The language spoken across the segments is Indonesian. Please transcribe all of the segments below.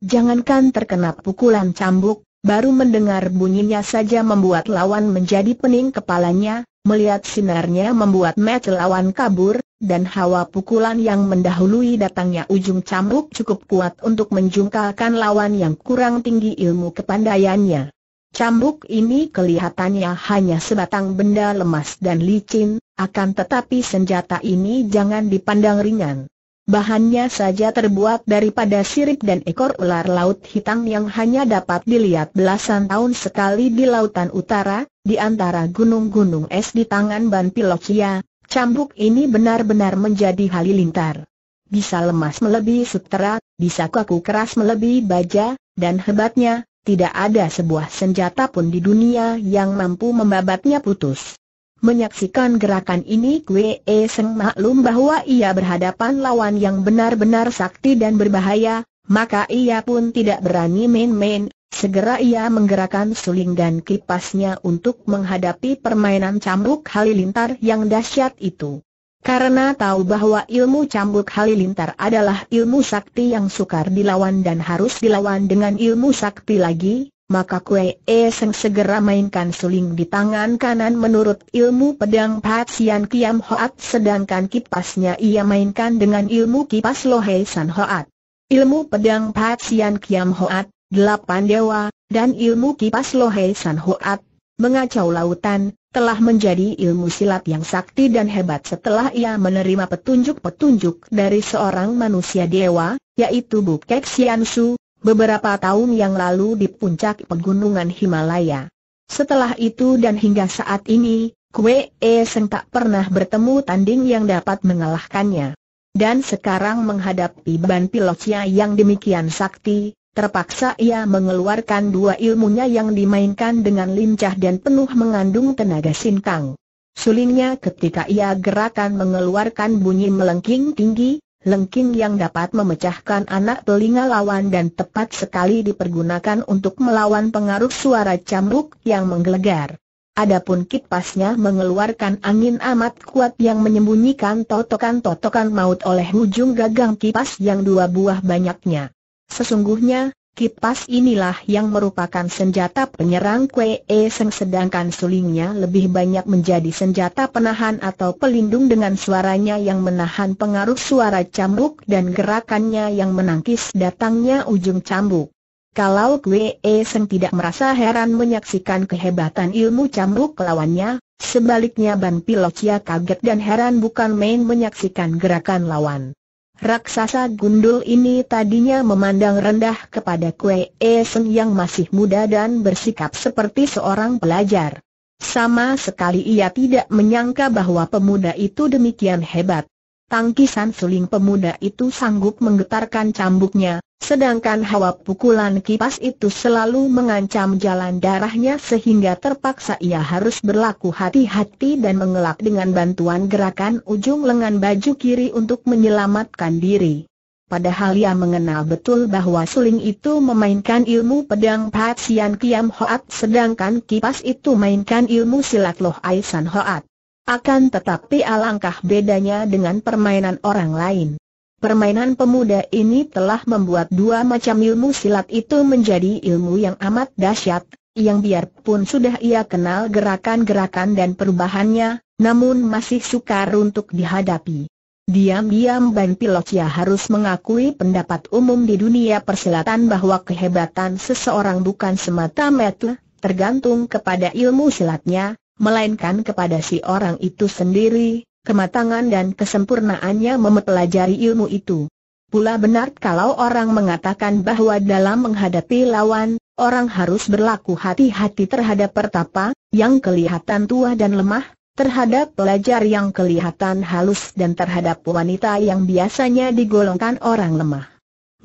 Jangankan terkena pukulan cambuk, baru mendengar bunyinya saja membuat lawan menjadi pening kepalanya, melihat sinarnya membuat match lawan kabur, dan hawa pukulan yang mendahului datangnya ujung cambuk cukup kuat untuk menjungkalkan lawan yang kurang tinggi ilmu kepandaiannya. Cambuk ini kelihatannya hanya sebatang benda lemas dan licin, akan tetapi senjata ini jangan dipandang ringan. Bahannya saja terbuat daripada sirip dan ekor ular laut hitam yang hanya dapat dilihat belasan tahun sekali di lautan utara, di antara gunung-gunung es di tangan Ban Pilokia, cambuk ini benar-benar menjadi halilintar. Bisa lemas melebihi sutera, bisa kaku keras melebihi baja, dan hebatnya, tidak ada sebuah senjata pun di dunia yang mampu membabatnya putus. Menyaksikan gerakan ini Kwe e Seng maklum bahwa ia berhadapan lawan yang benar-benar sakti dan berbahaya, maka ia pun tidak berani main-main, segera ia menggerakkan suling dan kipasnya untuk menghadapi permainan cambuk halilintar yang dahsyat itu. Karena tahu bahwa ilmu cambuk halilintar adalah ilmu sakti yang sukar dilawan dan harus dilawan dengan ilmu sakti lagi, maka Kue E Seng segera mainkan suling di tangan kanan menurut ilmu pedang Patsian Kiam Hoat sedangkan kipasnya ia mainkan dengan ilmu kipas Lohe San Hoat. Ilmu pedang Patsian Kiam Hoat, delapan dewa, dan ilmu kipas Lohe San Hoat, mengacau lautan, telah menjadi ilmu silat yang sakti dan hebat setelah ia menerima petunjuk-petunjuk dari seorang manusia dewa, yaitu Kek Sian Su, beberapa tahun yang lalu di puncak pegunungan Himalaya. Setelah itu dan hingga saat ini, Kue E Seng tak pernah bertemu tanding yang dapat mengalahkannya. Dan sekarang menghadapi ban pilotnya yang demikian sakti, terpaksa ia mengeluarkan dua ilmunya yang dimainkan dengan lincah dan penuh mengandung tenaga sinkang. Sulingnya ketika ia gerakan mengeluarkan bunyi melengking tinggi, lengking yang dapat memecahkan anak telinga lawan dan tepat sekali dipergunakan untuk melawan pengaruh suara cambuk yang menggelegar. Adapun kipasnya mengeluarkan angin amat kuat yang menyembunyikan totokan-totokan maut oleh ujung gagang kipas yang dua buah banyaknya. Sesungguhnya, Kipas inilah yang merupakan senjata penyerang Kwe Seng sedangkan sulingnya lebih banyak menjadi senjata penahan atau pelindung dengan suaranya yang menahan pengaruh suara cambuk dan gerakannya yang menangkis datangnya ujung cambuk. Kalau Kwe Seng tidak merasa heran menyaksikan kehebatan ilmu cambuk lawannya, sebaliknya Ban Pilocia kaget dan heran bukan main menyaksikan gerakan lawan. Raksasa gundul ini tadinya memandang rendah kepada Kue Esen yang masih muda dan bersikap seperti seorang pelajar. Sama sekali ia tidak menyangka bahwa pemuda itu demikian hebat. Tangkisan suling pemuda itu sanggup menggetarkan cambuknya, sedangkan hawa pukulan kipas itu selalu mengancam jalan darahnya sehingga terpaksa ia harus berlaku hati-hati dan mengelak dengan bantuan gerakan ujung lengan baju kiri untuk menyelamatkan diri. Padahal ia mengenal betul bahwa suling itu memainkan ilmu pedang Patsian Kiam Hoat sedangkan kipas itu mainkan ilmu silat Loh Aisan Hoat. Akan tetapi alangkah bedanya dengan permainan orang lain. Permainan pemuda ini telah membuat dua macam ilmu silat itu menjadi ilmu yang amat dahsyat, yang biarpun sudah ia kenal gerakan-gerakan dan perubahannya, namun masih sukar untuk dihadapi. Diam-diam Ban Pilocia harus mengakui pendapat umum di dunia persilatan bahwa kehebatan seseorang bukan semata-mata tergantung kepada ilmu silatnya, melainkan kepada si orang itu sendiri, kematangan dan kesempurnaannya mempelajari ilmu itu. Pula benar kalau orang mengatakan bahwa dalam menghadapi lawan, orang harus berlaku hati-hati terhadap pertapa, yang kelihatan tua dan lemah, terhadap pelajar yang kelihatan halus dan terhadap wanita yang biasanya digolongkan orang lemah.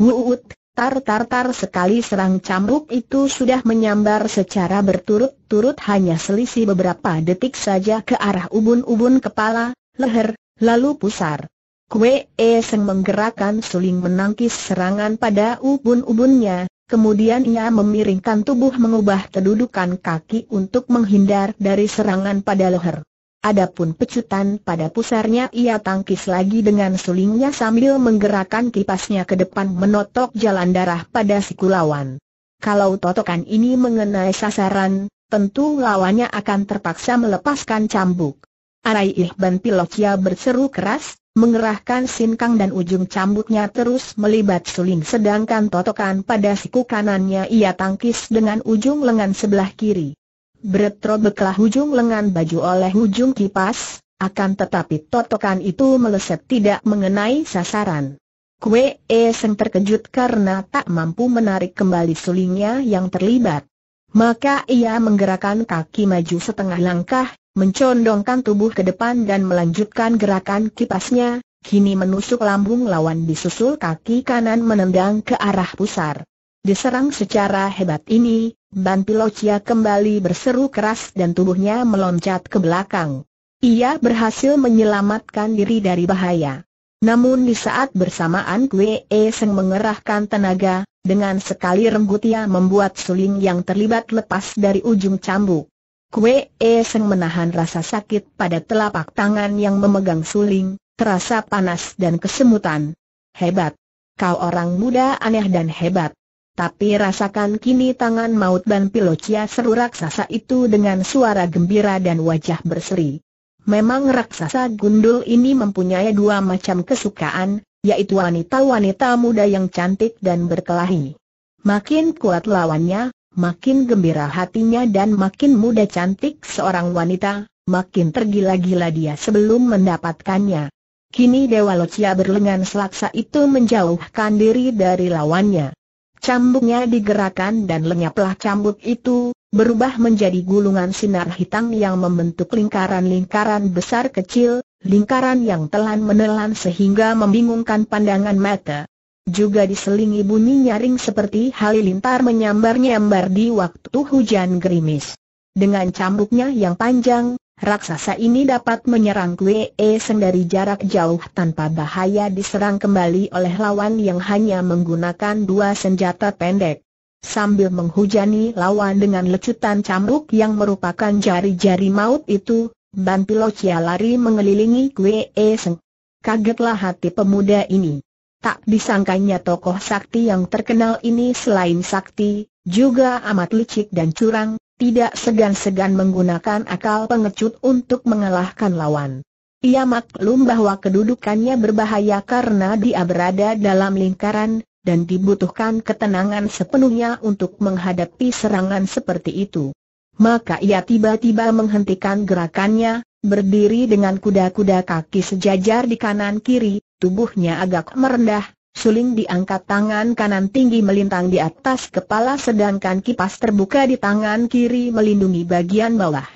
Wuut, Tar-tar-tar sekali serang cambuk itu sudah menyambar secara berturut-turut hanya selisih beberapa detik saja ke arah ubun-ubun kepala, leher, lalu pusar. Kue Seng menggerakkan suling menangkis serangan pada ubun-ubunnya, kemudian ia memiringkan tubuh mengubah kedudukan kaki untuk menghindar dari serangan pada leher. Adapun pecutan pada pusarnya ia tangkis lagi dengan sulingnya sambil menggerakkan kipasnya ke depan menotok jalan darah pada siku lawan. Kalau totokan ini mengenai sasaran, tentu lawannya akan terpaksa melepaskan cambuk. Arai Ihban Pilokia berseru keras, mengerahkan sinkang dan ujung cambuknya terus melibat suling sedangkan totokan pada siku kanannya ia tangkis dengan ujung lengan sebelah kiri beretrobeklah beklah hujung lengan baju oleh hujung kipas, akan tetapi totokan itu meleset tidak mengenai sasaran. Kue Eseng terkejut karena tak mampu menarik kembali sulingnya yang terlibat. Maka ia menggerakkan kaki maju setengah langkah, mencondongkan tubuh ke depan dan melanjutkan gerakan kipasnya, kini menusuk lambung lawan disusul kaki kanan menendang ke arah pusar. Diserang secara hebat ini, Pilocia kembali berseru keras dan tubuhnya meloncat ke belakang. Ia berhasil menyelamatkan diri dari bahaya. Namun di saat bersamaan Kwe e Seng mengerahkan tenaga, dengan sekali renggut ia membuat suling yang terlibat lepas dari ujung cambuk. Kwe e Seng menahan rasa sakit pada telapak tangan yang memegang suling, terasa panas dan kesemutan. Hebat! Kau orang muda aneh dan hebat. Tapi rasakan kini tangan maut dan pilocia seru raksasa itu dengan suara gembira dan wajah berseri. Memang raksasa gundul ini mempunyai dua macam kesukaan, yaitu wanita-wanita muda yang cantik dan berkelahi. Makin kuat lawannya, makin gembira hatinya dan makin muda cantik seorang wanita, makin tergila-gila dia sebelum mendapatkannya. Kini Dewa Locia berlengan selaksa itu menjauhkan diri dari lawannya. Cambuknya digerakkan dan lenyaplah cambuk itu, berubah menjadi gulungan sinar hitam yang membentuk lingkaran-lingkaran besar kecil, lingkaran yang telan menelan sehingga membingungkan pandangan mata. Juga diselingi bunyi nyaring seperti halilintar menyambar-nyambar di waktu hujan gerimis. Dengan cambuknya yang panjang, Raksasa ini dapat menyerang Kue e Seng dari jarak jauh tanpa bahaya diserang kembali oleh lawan yang hanya menggunakan dua senjata pendek. Sambil menghujani lawan dengan lecutan cambuk yang merupakan jari-jari maut itu, Ban Pilocia lari mengelilingi Kue e Seng. Kagetlah hati pemuda ini. Tak disangkanya tokoh sakti yang terkenal ini selain sakti, juga amat licik dan curang, tidak segan-segan menggunakan akal pengecut untuk mengalahkan lawan. Ia maklum bahwa kedudukannya berbahaya karena dia berada dalam lingkaran, dan dibutuhkan ketenangan sepenuhnya untuk menghadapi serangan seperti itu. Maka ia tiba-tiba menghentikan gerakannya, berdiri dengan kuda-kuda kaki sejajar di kanan kiri, tubuhnya agak merendah, Suling diangkat tangan kanan tinggi melintang di atas kepala sedangkan kipas terbuka di tangan kiri melindungi bagian bawah.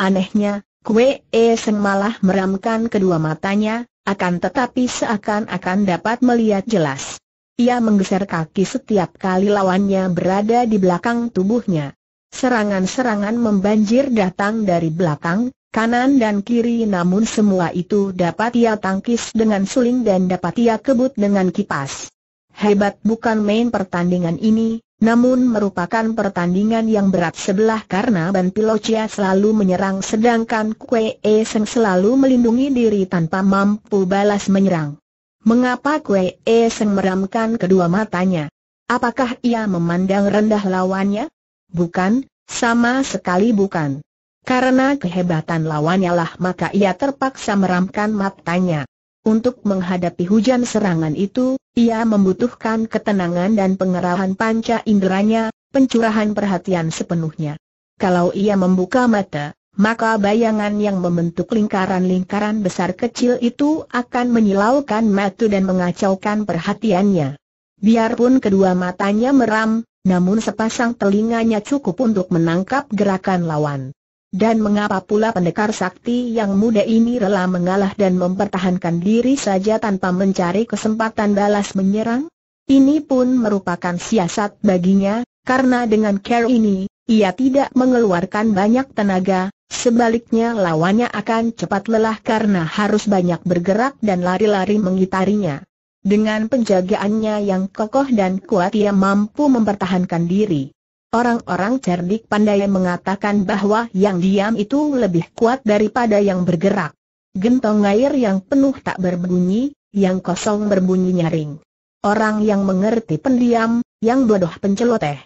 Anehnya, Kue E Seng malah meramkan kedua matanya, akan tetapi seakan-akan dapat melihat jelas. Ia menggeser kaki setiap kali lawannya berada di belakang tubuhnya. Serangan-serangan membanjir datang dari belakang, kanan dan kiri namun semua itu dapat ia tangkis dengan suling dan dapat ia kebut dengan kipas. Hebat bukan main pertandingan ini, namun merupakan pertandingan yang berat sebelah karena Ban Pilocia selalu menyerang sedangkan Kue e Seng selalu melindungi diri tanpa mampu balas menyerang. Mengapa Kue e Seng meramkan kedua matanya? Apakah ia memandang rendah lawannya? Bukan, sama sekali bukan. Karena kehebatan lawannya lah maka ia terpaksa meramkan matanya. Untuk menghadapi hujan serangan itu, ia membutuhkan ketenangan dan pengerahan panca inderanya, pencurahan perhatian sepenuhnya. Kalau ia membuka mata, maka bayangan yang membentuk lingkaran-lingkaran besar kecil itu akan menyilaukan matu dan mengacaukan perhatiannya. Biarpun kedua matanya meram, namun sepasang telinganya cukup untuk menangkap gerakan lawan. Dan mengapa pula pendekar sakti yang muda ini rela mengalah dan mempertahankan diri saja tanpa mencari kesempatan balas menyerang? Ini pun merupakan siasat baginya, karena dengan care ini, ia tidak mengeluarkan banyak tenaga, sebaliknya lawannya akan cepat lelah karena harus banyak bergerak dan lari-lari mengitarinya. Dengan penjagaannya yang kokoh dan kuat ia mampu mempertahankan diri. Orang-orang cerdik pandai mengatakan bahwa yang diam itu lebih kuat daripada yang bergerak. Gentong air yang penuh tak berbunyi, yang kosong berbunyi nyaring. Orang yang mengerti pendiam, yang bodoh penceloteh.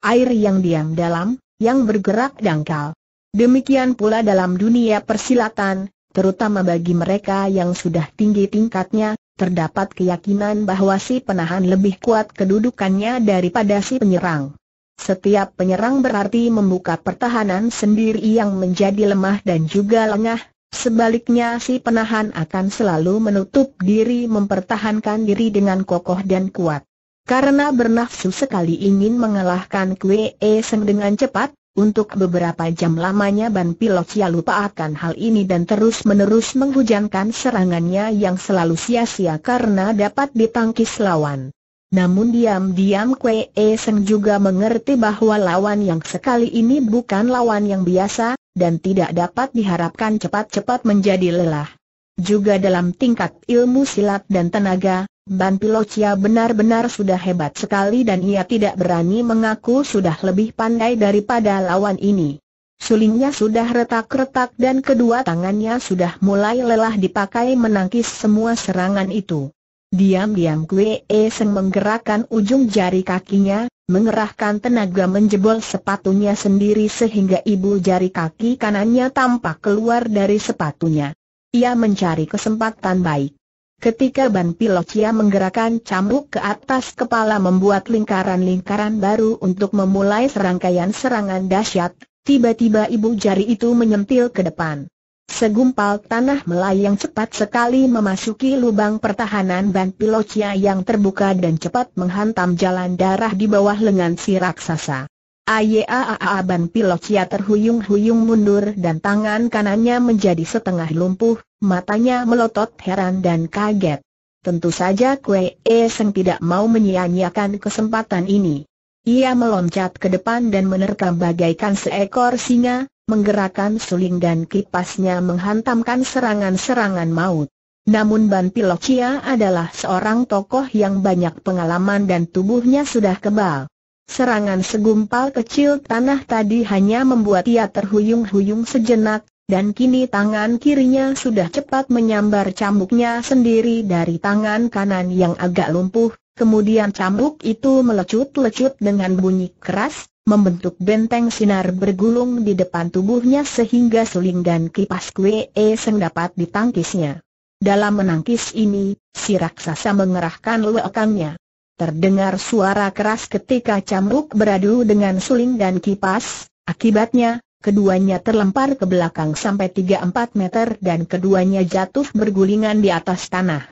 Air yang diam dalam, yang bergerak dangkal. Demikian pula dalam dunia persilatan, terutama bagi mereka yang sudah tinggi tingkatnya, terdapat keyakinan bahwa si penahan lebih kuat kedudukannya daripada si penyerang. Setiap penyerang berarti membuka pertahanan sendiri yang menjadi lemah dan juga lengah, sebaliknya si penahan akan selalu menutup diri mempertahankan diri dengan kokoh dan kuat. Karena bernafsu sekali ingin mengalahkan Kwe Seng dengan cepat, untuk beberapa jam lamanya Ban Pilot ya lupa akan hal ini dan terus-menerus menghujankan serangannya yang selalu sia-sia karena dapat ditangkis lawan. Namun diam-diam Kwe Seng juga mengerti bahwa lawan yang sekali ini bukan lawan yang biasa, dan tidak dapat diharapkan cepat-cepat menjadi lelah. Juga dalam tingkat ilmu silat dan tenaga, Ban Pilocia benar-benar sudah hebat sekali dan ia tidak berani mengaku sudah lebih pandai daripada lawan ini. Sulingnya sudah retak-retak dan kedua tangannya sudah mulai lelah dipakai menangkis semua serangan itu. Diam-diam Kue Seng menggerakkan ujung jari kakinya, mengerahkan tenaga menjebol sepatunya sendiri sehingga ibu jari kaki kanannya tampak keluar dari sepatunya. Ia mencari kesempatan baik. Ketika Ban Pilocia menggerakkan cambuk ke atas kepala membuat lingkaran-lingkaran baru untuk memulai serangkaian serangan dahsyat, tiba-tiba ibu jari itu menyentil ke depan. Segumpal tanah melayang cepat sekali memasuki lubang pertahanan ban pilocia yang terbuka dan cepat menghantam jalan darah di bawah lengan si raksasa. Ayaaa ban pilocia terhuyung-huyung mundur dan tangan kanannya menjadi setengah lumpuh, matanya melotot heran dan kaget. Tentu saja Kue Seng tidak mau menyia-nyiakan kesempatan ini. Ia meloncat ke depan dan menerkam bagaikan seekor singa, menggerakkan suling dan kipasnya menghantamkan serangan-serangan maut. Namun Ban Pilocia adalah seorang tokoh yang banyak pengalaman dan tubuhnya sudah kebal. Serangan segumpal kecil tanah tadi hanya membuat ia terhuyung-huyung sejenak, dan kini tangan kirinya sudah cepat menyambar cambuknya sendiri dari tangan kanan yang agak lumpuh, kemudian cambuk itu melecut-lecut dengan bunyi keras, membentuk benteng sinar bergulung di depan tubuhnya sehingga suling dan kipas kue eseng dapat ditangkisnya. Dalam menangkis ini, si raksasa mengerahkan lekangnya. Terdengar suara keras ketika camruk beradu dengan suling dan kipas, akibatnya, keduanya terlempar ke belakang sampai 3-4 meter dan keduanya jatuh bergulingan di atas tanah.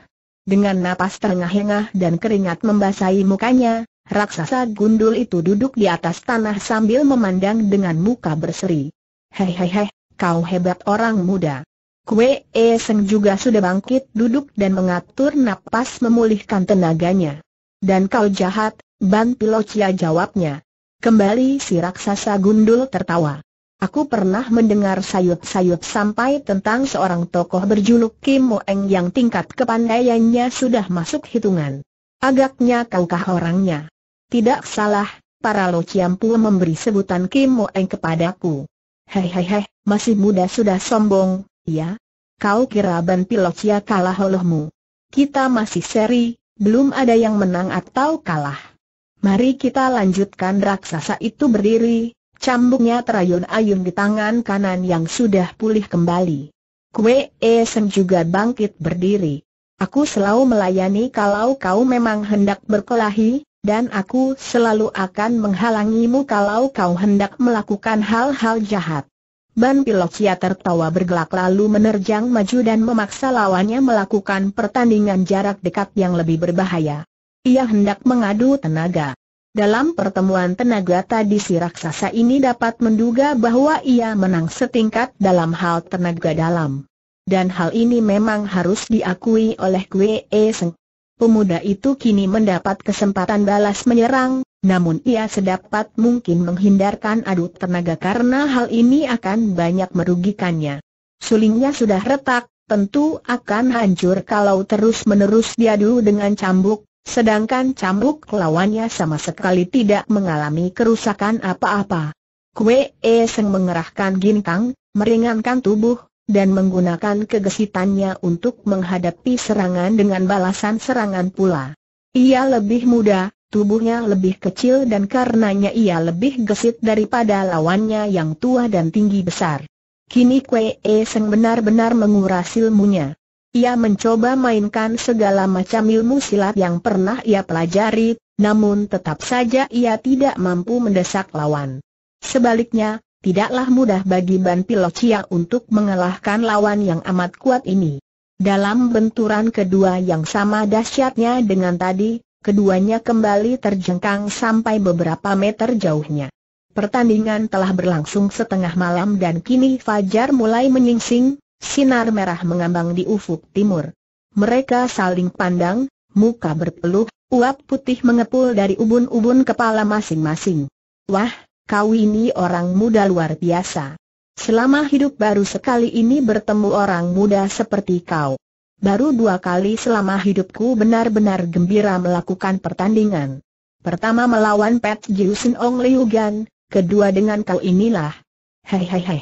Dengan napas terengah-engah dan keringat membasahi mukanya, Raksasa gundul itu duduk di atas tanah sambil memandang dengan muka berseri. Hei hei hei, kau hebat orang muda. Kue E Seng juga sudah bangkit duduk dan mengatur napas memulihkan tenaganya. Dan kau jahat, Ban Pilocia jawabnya. Kembali si raksasa gundul tertawa. Aku pernah mendengar sayut-sayut sampai tentang seorang tokoh berjuluk Kim Moeng yang tingkat kepandaiannya sudah masuk hitungan. Agaknya kaukah orangnya? Tidak salah, para Lo Ciampu memberi sebutan Kim Moeng kepadaku. Hei hei hei, masih muda sudah sombong, ya? Kau kira Ban Pilocia kalah olehmu? Kita masih seri, belum ada yang menang atau kalah. Mari kita lanjutkan raksasa itu berdiri, cambuknya terayun-ayun di tangan kanan yang sudah pulih kembali. Kue Esen juga bangkit berdiri. Aku selalu melayani kalau kau memang hendak berkelahi, dan aku selalu akan menghalangimu kalau kau hendak melakukan hal-hal jahat. Ban Pilocia tertawa bergelak lalu menerjang maju dan memaksa lawannya melakukan pertandingan jarak dekat yang lebih berbahaya. Ia hendak mengadu tenaga. Dalam pertemuan tenaga tadi si raksasa ini dapat menduga bahwa ia menang setingkat dalam hal tenaga dalam. Dan hal ini memang harus diakui oleh Kwe Seng pemuda itu kini mendapat kesempatan balas menyerang, namun ia sedapat mungkin menghindarkan adu tenaga karena hal ini akan banyak merugikannya. Sulingnya sudah retak, tentu akan hancur kalau terus-menerus diadu dengan cambuk, sedangkan cambuk lawannya sama sekali tidak mengalami kerusakan apa-apa. Kue Seng mengerahkan ginkang, meringankan tubuh, dan menggunakan kegesitannya untuk menghadapi serangan dengan balasan serangan pula. Ia lebih muda, tubuhnya lebih kecil dan karenanya ia lebih gesit daripada lawannya yang tua dan tinggi besar. Kini Kwe E Seng benar-benar menguras ilmunya. Ia mencoba mainkan segala macam ilmu silat yang pernah ia pelajari, namun tetap saja ia tidak mampu mendesak lawan. Sebaliknya, tidaklah mudah bagi Ban Pilocia untuk mengalahkan lawan yang amat kuat ini. Dalam benturan kedua yang sama dahsyatnya dengan tadi, keduanya kembali terjengkang sampai beberapa meter jauhnya. Pertandingan telah berlangsung setengah malam dan kini fajar mulai menyingsing, sinar merah mengambang di ufuk timur. Mereka saling pandang, muka berpeluh, uap putih mengepul dari ubun-ubun kepala masing-masing. Wah, kau ini orang muda luar biasa. Selama hidup baru sekali ini bertemu orang muda seperti kau. Baru dua kali selama hidupku benar-benar gembira melakukan pertandingan. Pertama melawan Pat Jiusin Ong Liu Gan, kedua dengan kau inilah. Hei hei hei.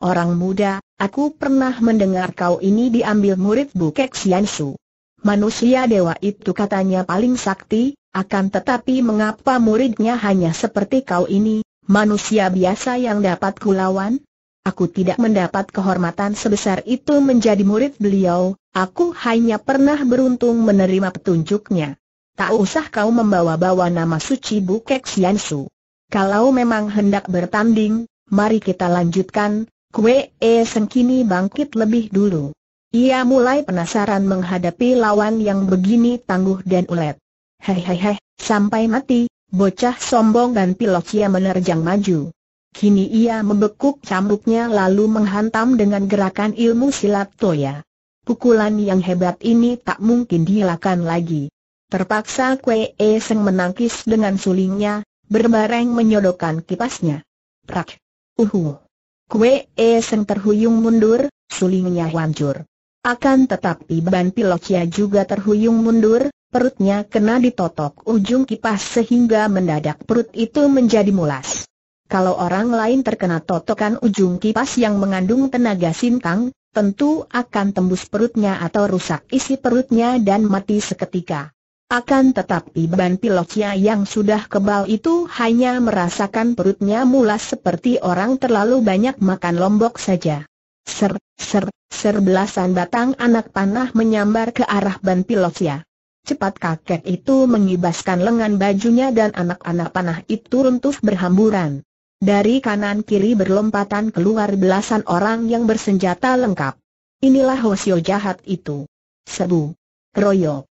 Orang muda, aku pernah mendengar kau ini diambil murid Bukek Sian Su. Manusia dewa itu katanya paling sakti, akan tetapi mengapa muridnya hanya seperti kau ini, manusia biasa yang dapat kulawan? Aku tidak mendapat kehormatan sebesar itu menjadi murid beliau, aku hanya pernah beruntung menerima petunjuknya. Tak usah kau membawa-bawa nama suci Bukek Siansu. Kalau memang hendak bertanding, mari kita lanjutkan, Kue E Sengkini bangkit lebih dulu. Ia mulai penasaran menghadapi lawan yang begini tangguh dan ulet. Hei hei hei, sampai mati, Bocah sombong dan ia menerjang maju. Kini ia membekuk cambuknya lalu menghantam dengan gerakan ilmu silat Toya. Pukulan yang hebat ini tak mungkin dihilangkan lagi. Terpaksa Kwe e Seng menangkis dengan sulingnya, berbareng menyodokkan kipasnya. Prak! Uhu! Kwe e Seng terhuyung mundur, sulingnya hancur. Akan tetapi Ban pilotnya juga terhuyung mundur, Perutnya kena ditotok ujung kipas sehingga mendadak perut itu menjadi mulas. Kalau orang lain terkena totokan ujung kipas yang mengandung tenaga sintang, tentu akan tembus perutnya atau rusak isi perutnya dan mati seketika. Akan tetapi beban pilotnya yang sudah kebal itu hanya merasakan perutnya mulas seperti orang terlalu banyak makan lombok saja. Ser, ser, ser belasan batang anak panah menyambar ke arah ban pilotnya. Cepat kakek itu mengibaskan lengan bajunya dan anak-anak panah itu runtuh berhamburan. Dari kanan kiri berlompatan keluar belasan orang yang bersenjata lengkap. Inilah Hosio jahat itu. Sebu. Royo.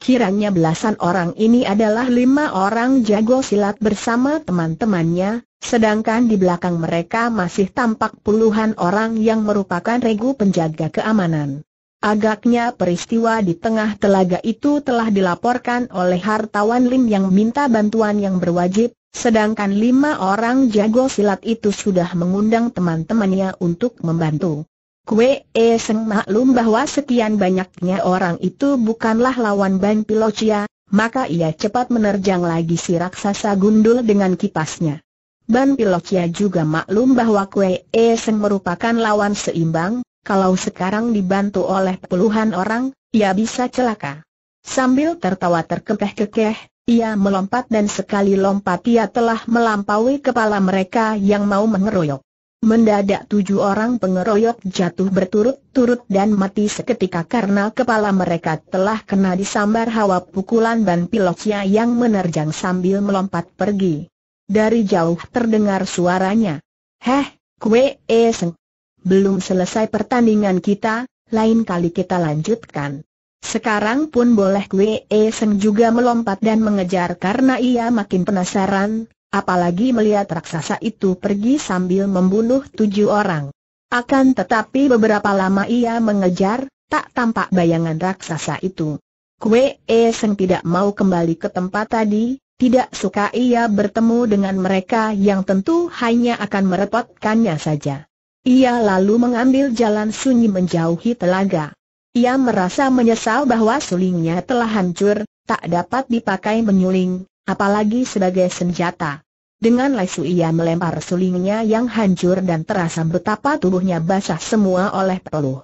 Kiranya belasan orang ini adalah lima orang jago silat bersama teman-temannya, sedangkan di belakang mereka masih tampak puluhan orang yang merupakan regu penjaga keamanan. Agaknya peristiwa di tengah telaga itu telah dilaporkan oleh hartawan Lim yang minta bantuan yang berwajib, sedangkan lima orang jago silat itu sudah mengundang teman-temannya untuk membantu. Kue E Seng maklum bahwa sekian banyaknya orang itu bukanlah lawan Ban Pilocia, maka ia cepat menerjang lagi si raksasa gundul dengan kipasnya. Ban Pilocia juga maklum bahwa Kue E Seng merupakan lawan seimbang, kalau sekarang dibantu oleh puluhan orang, ia bisa celaka. Sambil tertawa terkekeh-kekeh, ia melompat dan sekali lompat ia telah melampaui kepala mereka yang mau mengeroyok. Mendadak tujuh orang pengeroyok jatuh berturut-turut dan mati seketika karena kepala mereka telah kena disambar hawa pukulan ban pilotnya yang menerjang sambil melompat pergi. Dari jauh terdengar suaranya. Heh, kue eseng. Belum selesai pertandingan kita, lain kali kita lanjutkan. Sekarang pun boleh Kwe e Seng juga melompat dan mengejar karena ia makin penasaran, apalagi melihat raksasa itu pergi sambil membunuh tujuh orang. Akan tetapi beberapa lama ia mengejar, tak tampak bayangan raksasa itu. Kwe e Seng tidak mau kembali ke tempat tadi, tidak suka ia bertemu dengan mereka yang tentu hanya akan merepotkannya saja. Ia lalu mengambil jalan sunyi menjauhi telaga. Ia merasa menyesal bahwa sulingnya telah hancur, tak dapat dipakai menyuling, apalagi sebagai senjata. Dengan lesu ia melempar sulingnya yang hancur dan terasa betapa tubuhnya basah semua oleh peluh.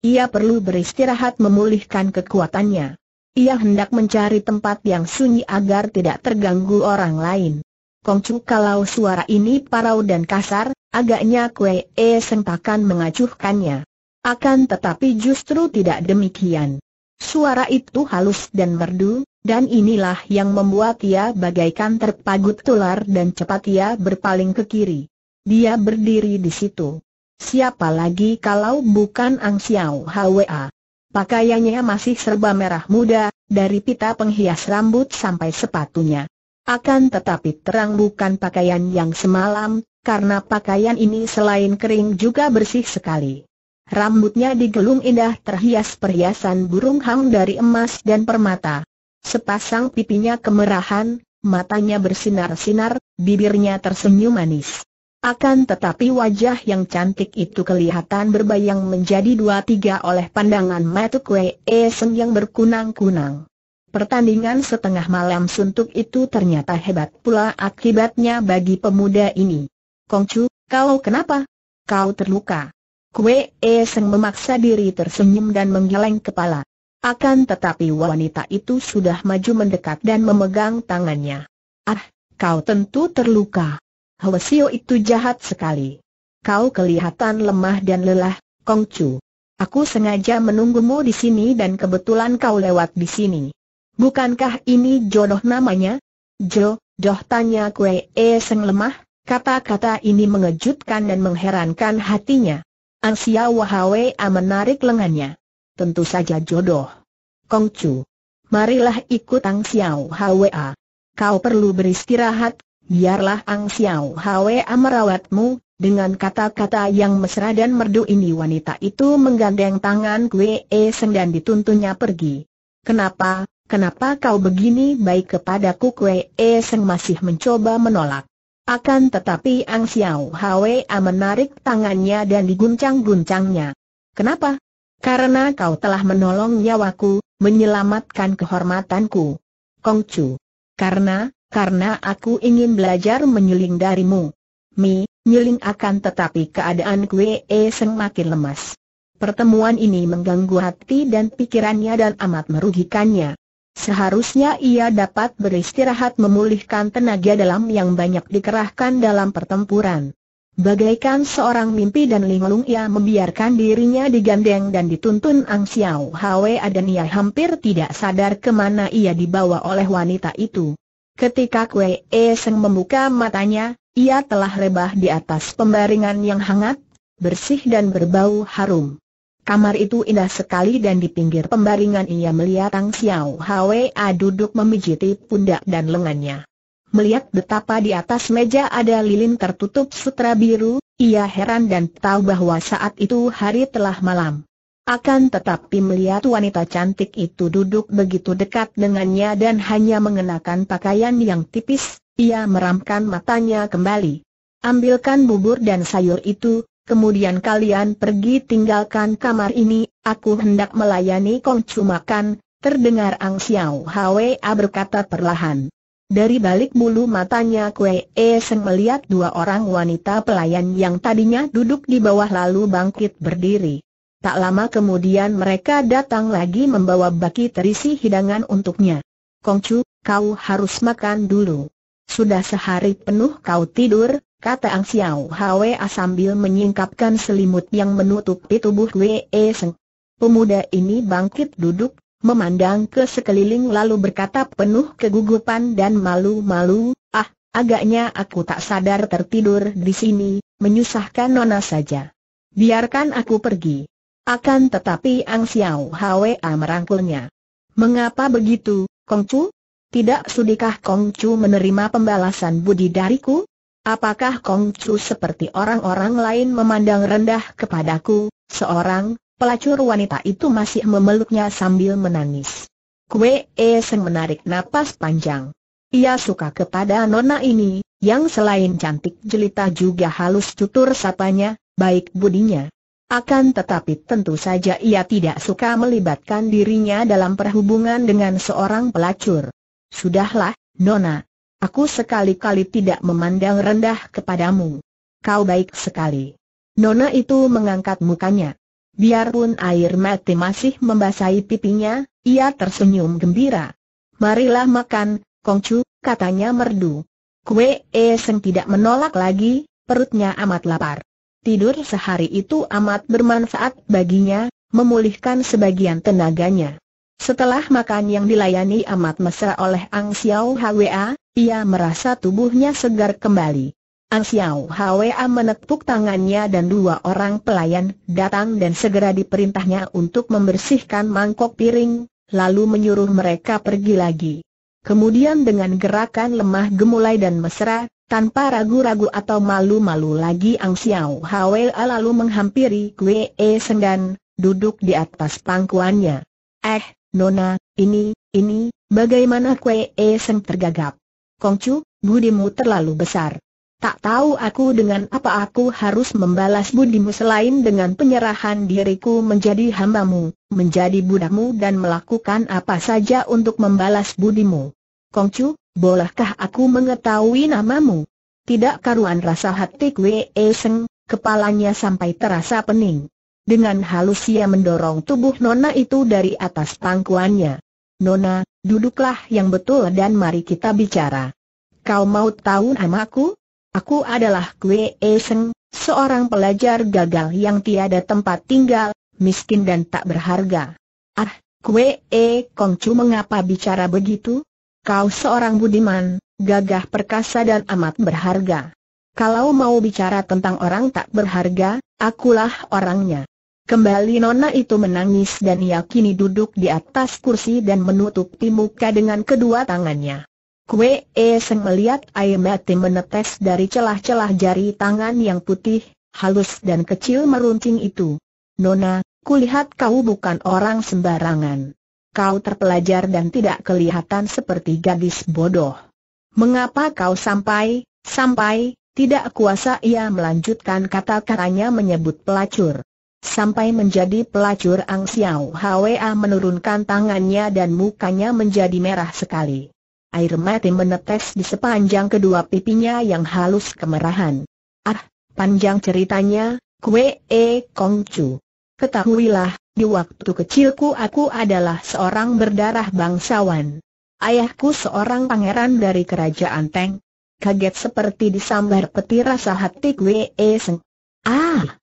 Ia perlu beristirahat memulihkan kekuatannya. Ia hendak mencari tempat yang sunyi agar tidak terganggu orang lain. Kongcu kalau suara ini parau dan kasar, Agaknya Kue E sentakan mengacuhkannya. Akan tetapi justru tidak demikian. Suara itu halus dan merdu, dan inilah yang membuat ia bagaikan terpagut tular dan cepat ia berpaling ke kiri. Dia berdiri di situ. Siapa lagi kalau bukan Ang Xiao Hwa? Pakaiannya masih serba merah muda, dari pita penghias rambut sampai sepatunya. Akan tetapi terang bukan pakaian yang semalam, karena pakaian ini selain kering juga bersih sekali. Rambutnya digelung indah terhias perhiasan burung hang dari emas dan permata. Sepasang pipinya kemerahan, matanya bersinar-sinar, bibirnya tersenyum manis. Akan tetapi wajah yang cantik itu kelihatan berbayang menjadi dua tiga oleh pandangan Matu kue Eseng yang berkunang-kunang. Pertandingan setengah malam suntuk itu ternyata hebat pula akibatnya bagi pemuda ini. Kongcu, kau kenapa? Kau terluka. Kue E Seng memaksa diri tersenyum dan menggeleng kepala. Akan tetapi wanita itu sudah maju mendekat dan memegang tangannya. Ah, kau tentu terluka. Hwasio itu jahat sekali. Kau kelihatan lemah dan lelah, Kongcu. Aku sengaja menunggumu di sini dan kebetulan kau lewat di sini. Bukankah ini jodoh namanya? Jo, joh tanya kue E Seng lemah. Kata-kata ini mengejutkan dan mengherankan hatinya. Ang Xiao Wahawea menarik lengannya. Tentu saja jodoh. Kong Chu, Marilah ikut Ang Xiao Hwa. Kau perlu beristirahat, biarlah Ang Xiao Hwa merawatmu, dengan kata-kata yang mesra dan merdu ini wanita itu menggandeng tangan Kwe e Seng dan dituntunnya pergi. Kenapa, kenapa kau begini baik kepadaku E Seng masih mencoba menolak. Akan tetapi Ang Xiao Hwa menarik tangannya dan diguncang-guncangnya. Kenapa? Karena kau telah menolong nyawaku, menyelamatkan kehormatanku. Kong Chu. Karena, karena aku ingin belajar menyuling darimu. Mi, nyuling akan tetapi keadaan Kwe e semakin lemas. Pertemuan ini mengganggu hati dan pikirannya dan amat merugikannya. Seharusnya ia dapat beristirahat memulihkan tenaga dalam yang banyak dikerahkan dalam pertempuran. Bagaikan seorang mimpi dan linglung ia membiarkan dirinya digandeng dan dituntun Ang Xiao Hwa dan ia hampir tidak sadar kemana ia dibawa oleh wanita itu. Ketika Kwe e Seng membuka matanya, ia telah rebah di atas pembaringan yang hangat, bersih dan berbau harum. Kamar itu indah sekali dan di pinggir pembaringan ia melihat Tang Xiao Hwa ah, duduk memijiti pundak dan lengannya. Melihat betapa di atas meja ada lilin tertutup sutra biru, ia heran dan tahu bahwa saat itu hari telah malam. Akan tetapi melihat wanita cantik itu duduk begitu dekat dengannya dan hanya mengenakan pakaian yang tipis, ia meramkan matanya kembali. Ambilkan bubur dan sayur itu, Kemudian kalian pergi tinggalkan kamar ini, aku hendak melayani Kong Chu makan, terdengar Ang Xiao Hwa berkata perlahan. Dari balik bulu matanya Kue E Seng melihat dua orang wanita pelayan yang tadinya duduk di bawah lalu bangkit berdiri. Tak lama kemudian mereka datang lagi membawa baki terisi hidangan untuknya. Kongcu, kau harus makan dulu. Sudah sehari penuh kau tidur, kata Ang Xiao Hwa sambil menyingkapkan selimut yang menutupi tubuh Wei e Seng. Pemuda ini bangkit duduk, memandang ke sekeliling lalu berkata penuh kegugupan dan malu-malu, ah, agaknya aku tak sadar tertidur di sini, menyusahkan Nona saja. Biarkan aku pergi. Akan tetapi Ang Xiao Hwa merangkulnya. Mengapa begitu, Kongcu? Tidak sudikah Kongcu menerima pembalasan budi dariku? Apakah Kong Chu seperti orang-orang lain memandang rendah kepadaku, seorang pelacur wanita itu masih memeluknya sambil menangis. Kue Seng menarik napas panjang. Ia suka kepada nona ini, yang selain cantik jelita juga halus tutur sapanya, baik budinya. Akan tetapi tentu saja ia tidak suka melibatkan dirinya dalam perhubungan dengan seorang pelacur. Sudahlah, Nona, Aku sekali-kali tidak memandang rendah kepadamu. Kau baik sekali. Nona itu mengangkat mukanya. Biarpun air mati masih membasahi pipinya, ia tersenyum gembira. Marilah makan, Kongcu, katanya merdu. Kue Eseng tidak menolak lagi, perutnya amat lapar. Tidur sehari itu amat bermanfaat baginya, memulihkan sebagian tenaganya. Setelah makan yang dilayani amat mesra oleh Ang Xiao Hwa, ia merasa tubuhnya segar kembali. Ang Xiao Hwa menepuk tangannya dan dua orang pelayan datang dan segera diperintahnya untuk membersihkan mangkok piring, lalu menyuruh mereka pergi lagi. Kemudian dengan gerakan lemah gemulai dan mesra, tanpa ragu-ragu atau malu-malu lagi Ang Xiao Hwa lalu menghampiri Kwe E duduk di atas pangkuannya. Eh, Nona, ini, ini, bagaimana Kue eseng tergagap? Kongcu, budimu terlalu besar. Tak tahu aku dengan apa aku harus membalas budimu selain dengan penyerahan diriku menjadi hambamu, menjadi budamu dan melakukan apa saja untuk membalas budimu. Kongcu, bolehkah aku mengetahui namamu? Tidak karuan rasa hati Kue Eseng, kepalanya sampai terasa pening. Dengan halus ia mendorong tubuh Nona itu dari atas pangkuannya. Nona, duduklah yang betul dan mari kita bicara. Kau mau tahu namaku? Aku adalah Kwe Eseng, seorang pelajar gagal yang tiada tempat tinggal, miskin dan tak berharga. Ah, Kwe E Kongcu mengapa bicara begitu? Kau seorang budiman, gagah perkasa dan amat berharga. Kalau mau bicara tentang orang tak berharga, akulah orangnya. Kembali Nona itu menangis dan ia kini duduk di atas kursi dan menutupi muka dengan kedua tangannya. Kue seng melihat air mati menetes dari celah-celah jari tangan yang putih, halus dan kecil meruncing itu. Nona, kulihat kau bukan orang sembarangan. Kau terpelajar dan tidak kelihatan seperti gadis bodoh. Mengapa kau sampai, sampai, tidak kuasa ia melanjutkan kata-katanya menyebut pelacur sampai menjadi pelacur Ang Xiao Hwa menurunkan tangannya dan mukanya menjadi merah sekali. Air mati menetes di sepanjang kedua pipinya yang halus kemerahan. Ah, panjang ceritanya, kue e kong chu. Ketahuilah, di waktu kecilku aku adalah seorang berdarah bangsawan. Ayahku seorang pangeran dari kerajaan Teng. Kaget seperti disambar petir rasa hati kue e seng. Ah!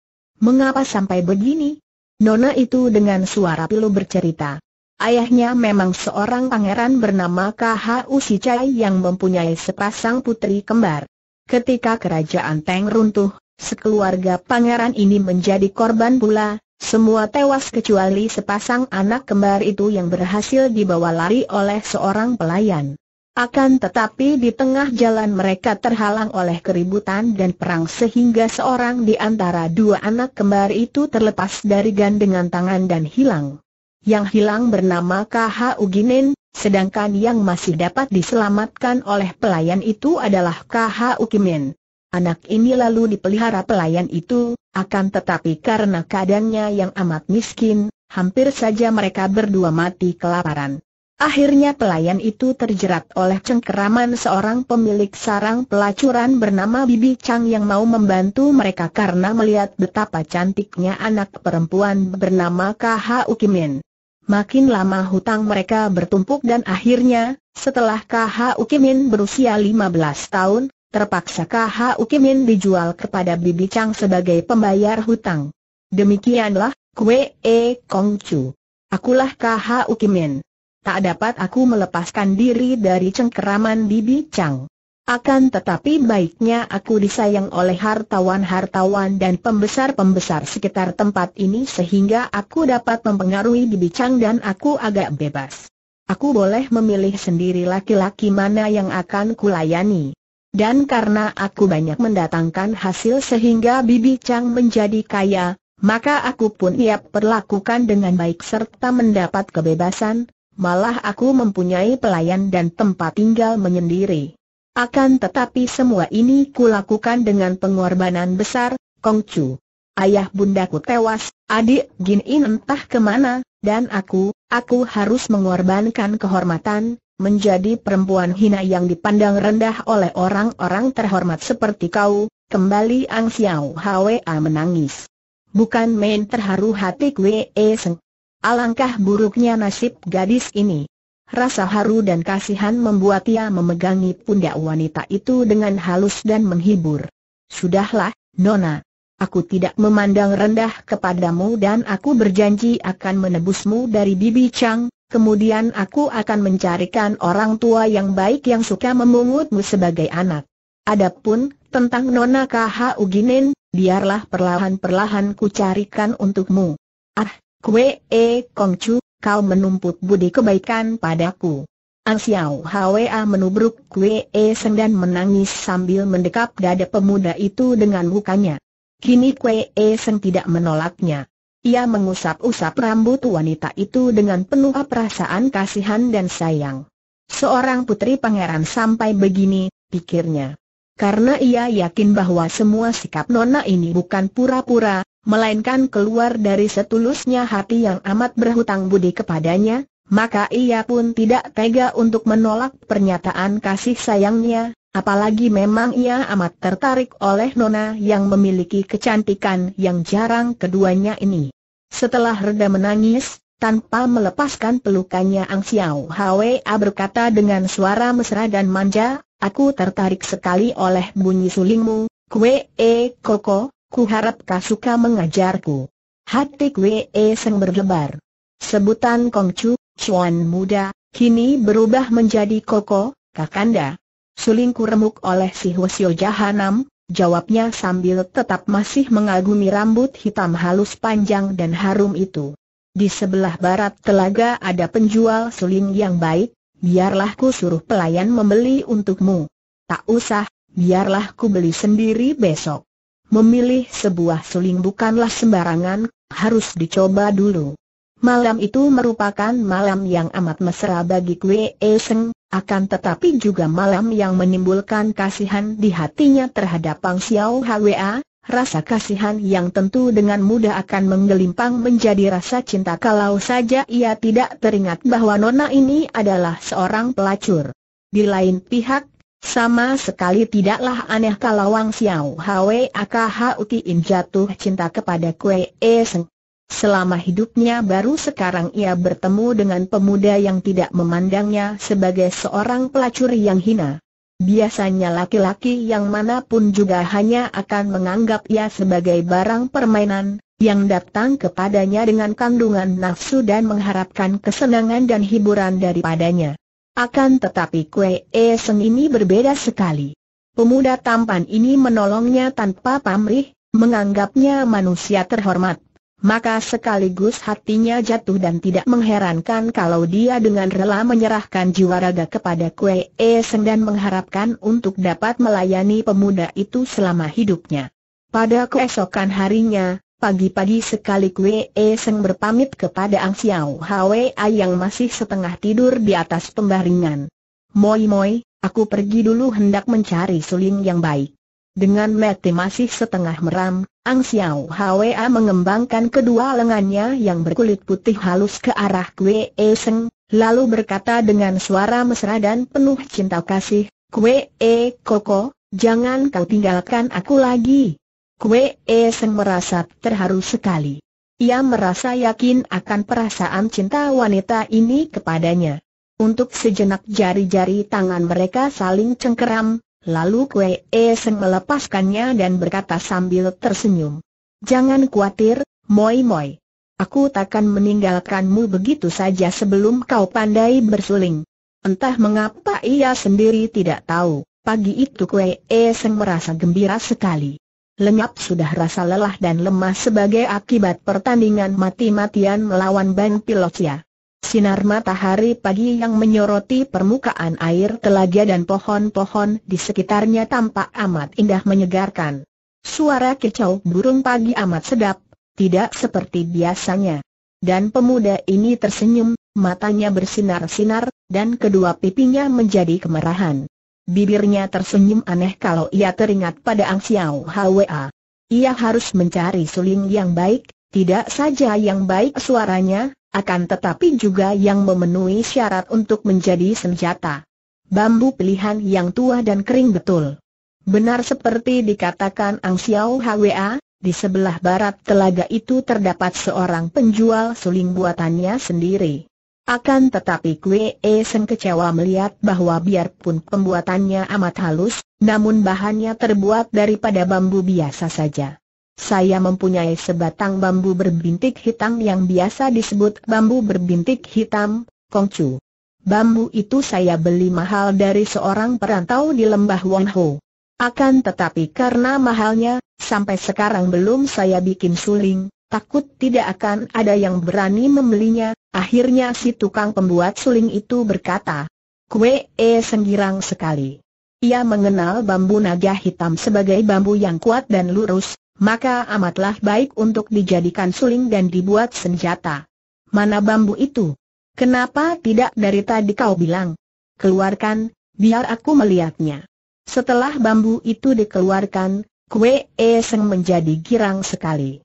Mengapa sampai begini? Nona itu dengan suara pilu bercerita. Ayahnya memang seorang pangeran bernama KHU Sicai yang mempunyai sepasang putri kembar. Ketika kerajaan Teng runtuh, sekeluarga pangeran ini menjadi korban pula, semua tewas kecuali sepasang anak kembar itu yang berhasil dibawa lari oleh seorang pelayan. Akan tetapi di tengah jalan mereka terhalang oleh keributan dan perang sehingga seorang di antara dua anak kembar itu terlepas dari gandengan tangan dan hilang. Yang hilang bernama KH Uginin, sedangkan yang masih dapat diselamatkan oleh pelayan itu adalah KH Ukimin. Anak ini lalu dipelihara pelayan itu, akan tetapi karena keadaannya yang amat miskin, hampir saja mereka berdua mati kelaparan. Akhirnya pelayan itu terjerat oleh cengkeraman seorang pemilik sarang pelacuran bernama Bibi Chang yang mau membantu mereka karena melihat betapa cantiknya anak perempuan bernama KH Ukimin. Makin lama hutang mereka bertumpuk dan akhirnya, setelah KH Ukimin berusia 15 tahun, terpaksa KH Ukimin dijual kepada Bibi Chang sebagai pembayar hutang. Demikianlah, Kwe E Kongcu. Akulah KH Ukimin tak dapat aku melepaskan diri dari cengkeraman Bibi Chang. Akan tetapi baiknya aku disayang oleh hartawan-hartawan dan pembesar-pembesar sekitar tempat ini sehingga aku dapat mempengaruhi Bibi Chang dan aku agak bebas. Aku boleh memilih sendiri laki-laki mana yang akan kulayani. Dan karena aku banyak mendatangkan hasil sehingga Bibi Chang menjadi kaya, maka aku pun ia perlakukan dengan baik serta mendapat kebebasan, malah aku mempunyai pelayan dan tempat tinggal menyendiri. Akan tetapi semua ini kulakukan dengan pengorbanan besar, Kong Chu. Ayah bundaku tewas, adik Gin In entah kemana, dan aku, aku harus mengorbankan kehormatan, menjadi perempuan hina yang dipandang rendah oleh orang-orang terhormat seperti kau, kembali Ang Xiao Hwa menangis. Bukan main terharu hati Kwe Seng, Alangkah buruknya nasib gadis ini. Rasa haru dan kasihan membuat ia memegangi pundak wanita itu dengan halus dan menghibur. Sudahlah, Nona. Aku tidak memandang rendah kepadamu dan aku berjanji akan menebusmu dari bibi Chang, kemudian aku akan mencarikan orang tua yang baik yang suka memungutmu sebagai anak. Adapun, tentang Nona KH Uginin, biarlah perlahan-perlahan ku carikan untukmu. Ah, Kue E Chu, kau menumpuk budi kebaikan padaku. An Xiao Hwa menubruk Kue E Seng dan menangis sambil mendekap dada pemuda itu dengan mukanya. Kini Kue E Seng tidak menolaknya. Ia mengusap-usap rambut wanita itu dengan penuh perasaan kasihan dan sayang. Seorang putri pangeran sampai begini, pikirnya. Karena ia yakin bahwa semua sikap nona ini bukan pura-pura, melainkan keluar dari setulusnya hati yang amat berhutang budi kepadanya, maka ia pun tidak tega untuk menolak pernyataan kasih sayangnya, apalagi memang ia amat tertarik oleh Nona yang memiliki kecantikan yang jarang keduanya ini. Setelah reda menangis, tanpa melepaskan pelukannya Ang Xiao Hwa berkata dengan suara mesra dan manja, Aku tertarik sekali oleh bunyi sulingmu, kue e koko, Ku harap kau suka mengajarku. Hati Kwe e Seng berdebar. Sebutan Kongcu, Chuan muda, kini berubah menjadi Koko, Kakanda. Sulingku remuk oleh si Hwasyo Jahanam, jawabnya sambil tetap masih mengagumi rambut hitam halus panjang dan harum itu. Di sebelah barat telaga ada penjual suling yang baik, biarlah ku suruh pelayan membeli untukmu. Tak usah, biarlah ku beli sendiri besok. Memilih sebuah suling bukanlah sembarangan, harus dicoba dulu. Malam itu merupakan malam yang amat mesra bagi Kwe Seng, akan tetapi juga malam yang menimbulkan kasihan di hatinya terhadap Pang Xiao Hwa, rasa kasihan yang tentu dengan mudah akan menggelimpang menjadi rasa cinta kalau saja ia tidak teringat bahwa Nona ini adalah seorang pelacur. Di lain pihak, sama sekali tidaklah aneh kalau Wang Xiao Hwe Akhu Tin jatuh cinta kepada Kue E Seng. Selama hidupnya baru sekarang ia bertemu dengan pemuda yang tidak memandangnya sebagai seorang pelacur yang hina. Biasanya laki-laki yang manapun juga hanya akan menganggap ia sebagai barang permainan, yang datang kepadanya dengan kandungan nafsu dan mengharapkan kesenangan dan hiburan daripadanya. Akan tetapi Kue E Seng ini berbeda sekali. Pemuda tampan ini menolongnya tanpa pamrih, menganggapnya manusia terhormat. Maka sekaligus hatinya jatuh dan tidak mengherankan kalau dia dengan rela menyerahkan jiwa raga kepada Kue E Seng dan mengharapkan untuk dapat melayani pemuda itu selama hidupnya. Pada keesokan harinya, Pagi-pagi sekali Kue E Seng berpamit kepada Ang Xiao Hwa yang masih setengah tidur di atas pembaringan. Moi Moi, aku pergi dulu hendak mencari suling yang baik. Dengan mati masih setengah meram, Ang Xiao Hwa mengembangkan kedua lengannya yang berkulit putih halus ke arah Kue E Seng, lalu berkata dengan suara mesra dan penuh cinta kasih, Kue E Koko, jangan kau tinggalkan aku lagi. Kue Eseng merasa terharu sekali. Ia merasa yakin akan perasaan cinta wanita ini kepadanya. Untuk sejenak jari-jari tangan mereka saling cengkeram, lalu Kue Eseng melepaskannya dan berkata sambil tersenyum. Jangan khawatir, Moi Moi. Aku takkan meninggalkanmu begitu saja sebelum kau pandai bersuling. Entah mengapa ia sendiri tidak tahu, pagi itu Kue Eseng merasa gembira sekali lenyap sudah rasa lelah dan lemah sebagai akibat pertandingan mati-matian melawan Ban Pilotia. Sinar matahari pagi yang menyoroti permukaan air telaga dan pohon-pohon di sekitarnya tampak amat indah menyegarkan. Suara kicau burung pagi amat sedap, tidak seperti biasanya. Dan pemuda ini tersenyum, matanya bersinar-sinar, dan kedua pipinya menjadi kemerahan. Bibirnya tersenyum aneh kalau ia teringat pada Ang Xiao Hwa. Ia harus mencari suling yang baik, tidak saja yang baik suaranya, akan tetapi juga yang memenuhi syarat untuk menjadi senjata. Bambu pilihan yang tua dan kering betul. Benar seperti dikatakan Ang Xiao Hwa, di sebelah barat telaga itu terdapat seorang penjual suling buatannya sendiri. Akan tetapi Kue e Seng kecewa melihat bahwa biarpun pembuatannya amat halus, namun bahannya terbuat daripada bambu biasa saja. Saya mempunyai sebatang bambu berbintik hitam yang biasa disebut bambu berbintik hitam, kongcu. Bambu itu saya beli mahal dari seorang perantau di lembah Wanho. Akan tetapi karena mahalnya, sampai sekarang belum saya bikin suling, Takut tidak akan ada yang berani membelinya, akhirnya si tukang pembuat suling itu berkata, Kue e senggirang sekali. Ia mengenal bambu naga hitam sebagai bambu yang kuat dan lurus, maka amatlah baik untuk dijadikan suling dan dibuat senjata. Mana bambu itu? Kenapa tidak dari tadi kau bilang? Keluarkan, biar aku melihatnya. Setelah bambu itu dikeluarkan, Kue E Seng menjadi girang sekali.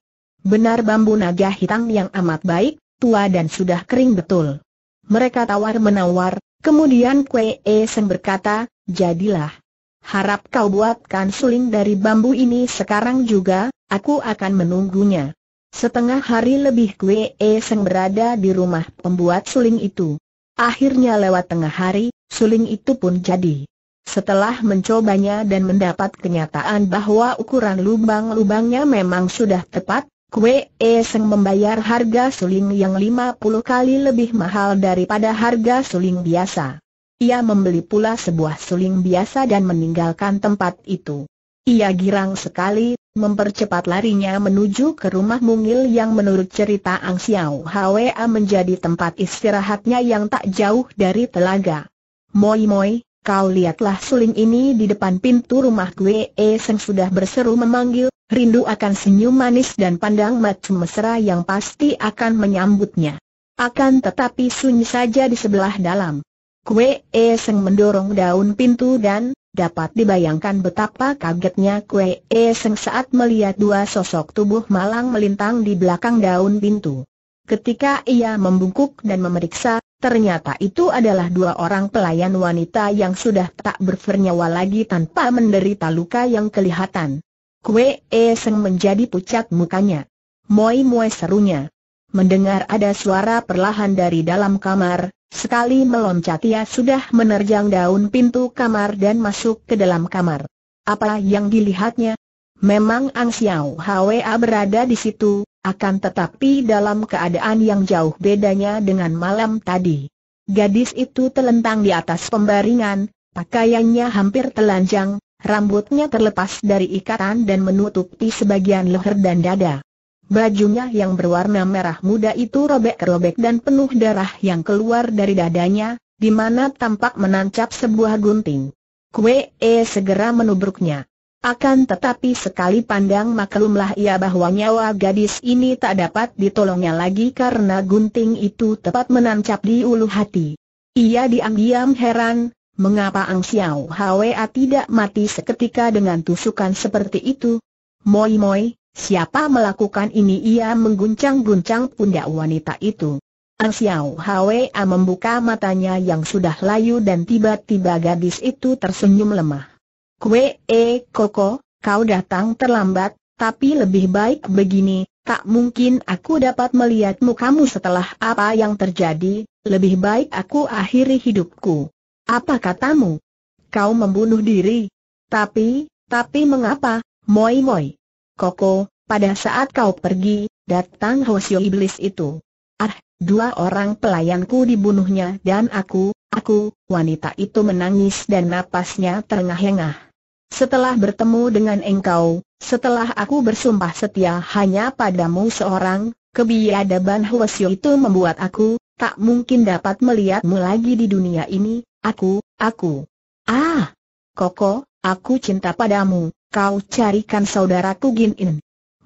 Benar bambu naga hitam yang amat baik, tua dan sudah kering betul. Mereka tawar-menawar, kemudian Kwe e Seng berkata, jadilah. Harap kau buatkan suling dari bambu ini sekarang juga, aku akan menunggunya. Setengah hari lebih Kwe e Seng berada di rumah pembuat suling itu. Akhirnya lewat tengah hari, suling itu pun jadi. Setelah mencobanya dan mendapat kenyataan bahwa ukuran lubang-lubangnya memang sudah tepat, Kue Eseng membayar harga suling yang lima puluh kali lebih mahal daripada harga suling biasa. Ia membeli pula sebuah suling biasa dan meninggalkan tempat itu. Ia girang sekali, mempercepat larinya menuju ke rumah mungil yang menurut cerita Ang Xiao Hwa menjadi tempat istirahatnya yang tak jauh dari telaga. Moi Moi, Kau lihatlah suling ini di depan pintu rumah gue E Seng sudah berseru memanggil, rindu akan senyum manis dan pandang macam mesra yang pasti akan menyambutnya. Akan tetapi sunyi saja di sebelah dalam. Gue, E Seng mendorong daun pintu dan, dapat dibayangkan betapa kagetnya Gue, E Seng saat melihat dua sosok tubuh malang melintang di belakang daun pintu. Ketika ia membungkuk dan memeriksa, ternyata itu adalah dua orang pelayan wanita yang sudah tak bernyawa lagi tanpa menderita luka yang kelihatan. Kue Seng menjadi pucat mukanya. Moi Moi serunya. Mendengar ada suara perlahan dari dalam kamar, sekali meloncat ia sudah menerjang daun pintu kamar dan masuk ke dalam kamar. Apa yang dilihatnya? Memang Ang Xiao Hwa berada di situ, akan tetapi dalam keadaan yang jauh bedanya dengan malam tadi. Gadis itu telentang di atas pembaringan, pakaiannya hampir telanjang, rambutnya terlepas dari ikatan dan menutupi sebagian leher dan dada. Bajunya yang berwarna merah muda itu robek-robek dan penuh darah yang keluar dari dadanya, di mana tampak menancap sebuah gunting. Kue e segera menubruknya. Akan tetapi sekali pandang maklumlah ia bahwa nyawa gadis ini tak dapat ditolongnya lagi karena gunting itu tepat menancap di ulu hati. Ia diam-diam heran, mengapa Ang Xiao Hwa tidak mati seketika dengan tusukan seperti itu? Moi-moi, siapa melakukan ini? Ia mengguncang-guncang pundak wanita itu. Ang Xiao Hwa membuka matanya yang sudah layu dan tiba-tiba gadis itu tersenyum lemah. Kue E Koko, kau datang terlambat, tapi lebih baik begini, tak mungkin aku dapat melihat mukamu setelah apa yang terjadi, lebih baik aku akhiri hidupku. Apa katamu? Kau membunuh diri. Tapi, tapi mengapa, Moi Moi? Koko, pada saat kau pergi, datang hosyo Iblis itu. Ah, dua orang pelayanku dibunuhnya dan aku, Aku, wanita itu menangis dan napasnya terengah-engah. Setelah bertemu dengan engkau, setelah aku bersumpah setia hanya padamu seorang, kebiadaban Huasyo itu membuat aku, tak mungkin dapat melihatmu lagi di dunia ini, aku, aku. Ah! Koko, aku cinta padamu, kau carikan saudaraku Gin In.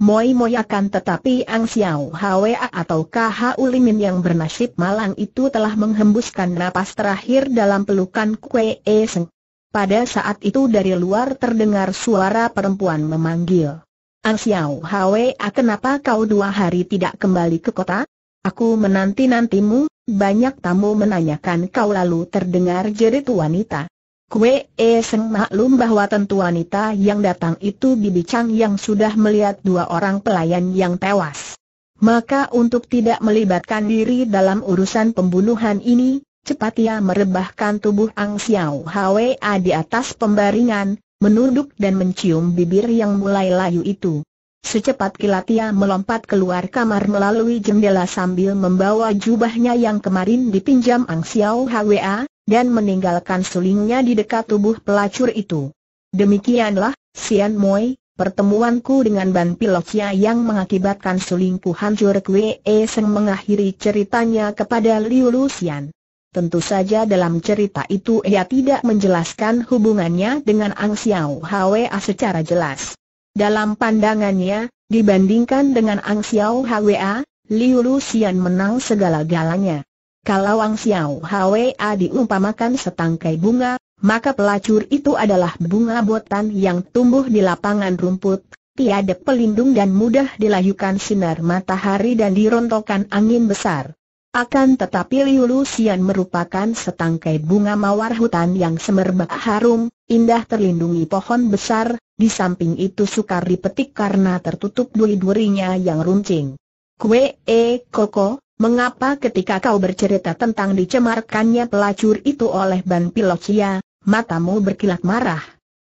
Moi Moi akan tetapi Ang Xiao Hwa atau KH Ulimin yang bernasib malang itu telah menghembuskan napas terakhir dalam pelukan Kue e Seng. Pada saat itu dari luar terdengar suara perempuan memanggil. Ang Xiao Hwa ah, kenapa kau dua hari tidak kembali ke kota? Aku menanti-nantimu, banyak tamu menanyakan kau lalu terdengar jerit wanita. Kue E Seng maklum bahwa tentu wanita yang datang itu Bibi Chang yang sudah melihat dua orang pelayan yang tewas. Maka untuk tidak melibatkan diri dalam urusan pembunuhan ini, cepat ia merebahkan tubuh Ang Xiao Hwa di atas pembaringan, menunduk dan mencium bibir yang mulai layu itu. Secepat kilat ia melompat keluar kamar melalui jendela sambil membawa jubahnya yang kemarin dipinjam Ang Xiao Hwa, dan meninggalkan sulingnya di dekat tubuh pelacur itu. Demikianlah, Sian Moi, pertemuanku dengan Ban Pilokia yang mengakibatkan sulingku hancur Kwe e Seng mengakhiri ceritanya kepada Liu Lu Lusian. Tentu saja dalam cerita itu ia tidak menjelaskan hubungannya dengan Ang Xiao Hwa secara jelas. Dalam pandangannya, dibandingkan dengan Ang Xiao Hwa, Liu Luxian menang segala-galanya. Kalau Ang Xiao Hwa diumpamakan setangkai bunga, maka pelacur itu adalah bunga botan yang tumbuh di lapangan rumput, tiada pelindung dan mudah dilayukan sinar matahari dan dirontokkan angin besar. Akan tetapi Liu Luxian merupakan setangkai bunga mawar hutan yang semerbak harum, indah terlindungi pohon besar, di samping itu sukar dipetik karena tertutup duri-durinya yang runcing. Kue, e, koko, mengapa ketika kau bercerita tentang dicemarkannya pelacur itu oleh ban pilocia, matamu berkilat marah?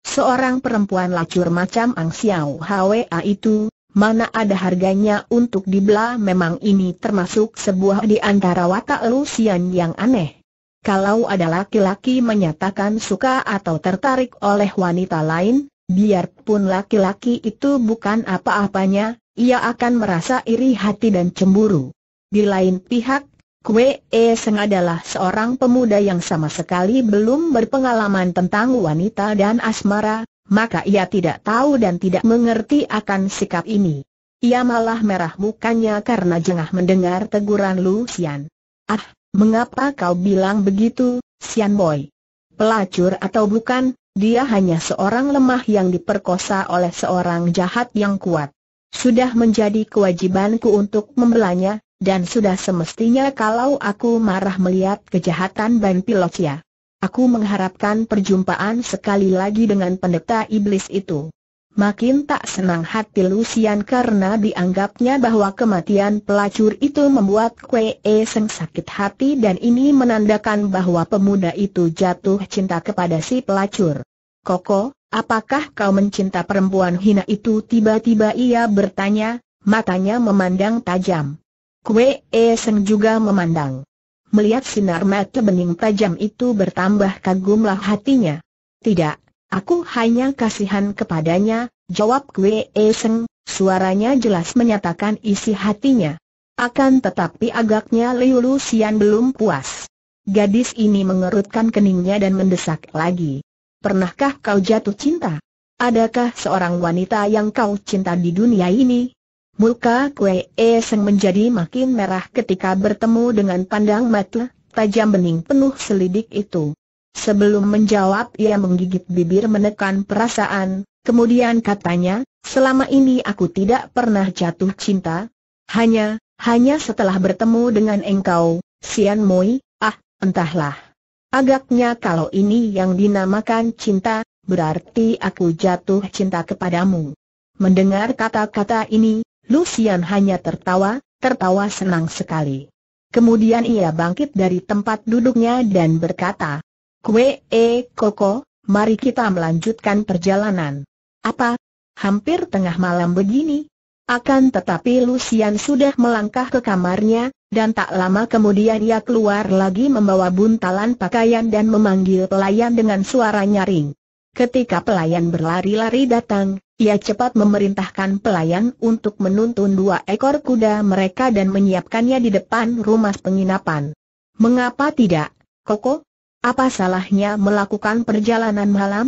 Seorang perempuan lacur macam Ang Xiao Hwa itu, mana ada harganya untuk dibela memang ini termasuk sebuah di antara watak Lucian yang aneh. Kalau ada laki-laki menyatakan suka atau tertarik oleh wanita lain, Biarpun laki-laki itu bukan apa-apanya, ia akan merasa iri hati dan cemburu. Di lain pihak, Kwe E Seng adalah seorang pemuda yang sama sekali belum berpengalaman tentang wanita dan asmara, maka ia tidak tahu dan tidak mengerti akan sikap ini. Ia malah merah mukanya karena jengah mendengar teguran Lu Xian. Ah, mengapa kau bilang begitu, Xian Boy? Pelacur atau bukan, dia hanya seorang lemah yang diperkosa oleh seorang jahat yang kuat. Sudah menjadi kewajibanku untuk membelanya, dan sudah semestinya kalau aku marah melihat kejahatan Ban Pilocia. Aku mengharapkan perjumpaan sekali lagi dengan pendeta iblis itu. Makin tak senang hati Lucian karena dianggapnya bahwa kematian pelacur itu membuat Kwee e Seng sakit hati dan ini menandakan bahwa pemuda itu jatuh cinta kepada si pelacur. Koko, apakah kau mencinta perempuan hina itu? Tiba-tiba ia bertanya, matanya memandang tajam. Kwee e Seng juga memandang. Melihat sinar mata bening tajam itu bertambah kagumlah hatinya. Tidak, Aku hanya kasihan kepadanya, jawab Kwe Seng, suaranya jelas menyatakan isi hatinya. Akan tetapi agaknya Liu Lusian belum puas. Gadis ini mengerutkan keningnya dan mendesak lagi. Pernahkah kau jatuh cinta? Adakah seorang wanita yang kau cinta di dunia ini? Muka Kwe Seng menjadi makin merah ketika bertemu dengan pandang mata tajam bening penuh selidik itu. Sebelum menjawab ia menggigit bibir menekan perasaan, kemudian katanya, selama ini aku tidak pernah jatuh cinta. Hanya, hanya setelah bertemu dengan engkau, Sian Moi, ah, entahlah. Agaknya kalau ini yang dinamakan cinta, berarti aku jatuh cinta kepadamu. Mendengar kata-kata ini, Lucian hanya tertawa, tertawa senang sekali. Kemudian ia bangkit dari tempat duduknya dan berkata, Kue E Koko, mari kita melanjutkan perjalanan. Apa? Hampir tengah malam begini? Akan tetapi Lucian sudah melangkah ke kamarnya, dan tak lama kemudian ia keluar lagi membawa buntalan pakaian dan memanggil pelayan dengan suara nyaring. Ketika pelayan berlari-lari datang, ia cepat memerintahkan pelayan untuk menuntun dua ekor kuda mereka dan menyiapkannya di depan rumah penginapan. Mengapa tidak, Koko? Apa salahnya melakukan perjalanan malam?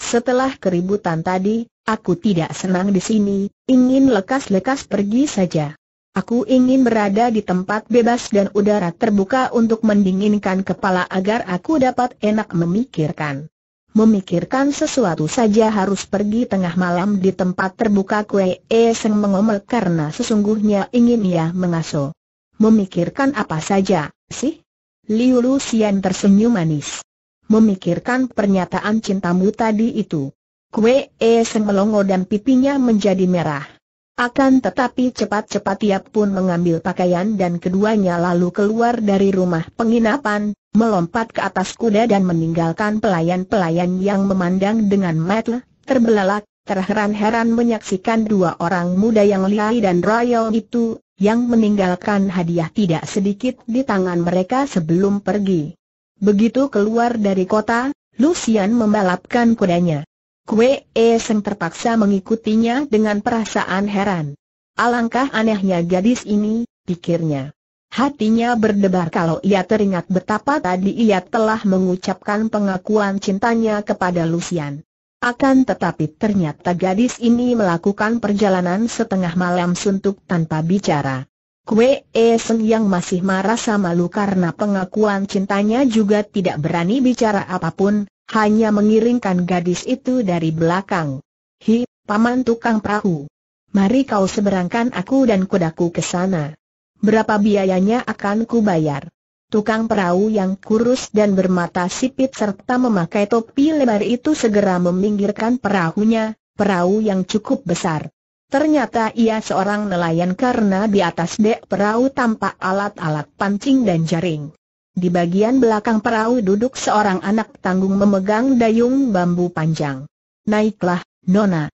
Setelah keributan tadi, aku tidak senang di sini, ingin lekas-lekas pergi saja. Aku ingin berada di tempat bebas dan udara terbuka untuk mendinginkan kepala agar aku dapat enak memikirkan. Memikirkan sesuatu saja harus pergi tengah malam di tempat terbuka kue eseng mengomel karena sesungguhnya ingin ia mengaso. Memikirkan apa saja, sih? Liu Lucian tersenyum manis. Memikirkan pernyataan cintamu tadi itu. Kue E semelongo dan pipinya menjadi merah. Akan tetapi cepat-cepat ia pun mengambil pakaian dan keduanya lalu keluar dari rumah penginapan, melompat ke atas kuda dan meninggalkan pelayan-pelayan yang memandang dengan mata terbelalak, terheran-heran menyaksikan dua orang muda yang lihai dan royal itu, yang meninggalkan hadiah tidak sedikit di tangan mereka sebelum pergi. Begitu keluar dari kota, Lucian membalapkan kudanya. Kue Seng terpaksa mengikutinya dengan perasaan heran. Alangkah anehnya gadis ini, pikirnya. Hatinya berdebar kalau ia teringat betapa tadi ia telah mengucapkan pengakuan cintanya kepada Lucian. Akan tetapi ternyata gadis ini melakukan perjalanan setengah malam suntuk tanpa bicara. Kue e Sen yang masih marah sama Lu karena pengakuan cintanya juga tidak berani bicara apapun, hanya mengiringkan gadis itu dari belakang. Hi, paman tukang perahu. Mari kau seberangkan aku dan kudaku ke sana. Berapa biayanya akan kubayar? Tukang perahu yang kurus dan bermata sipit serta memakai topi lebar itu segera meminggirkan perahunya, perahu yang cukup besar. Ternyata ia seorang nelayan karena di atas dek perahu tampak alat-alat pancing dan jaring. Di bagian belakang perahu duduk seorang anak tanggung memegang dayung bambu panjang. Naiklah, Nona.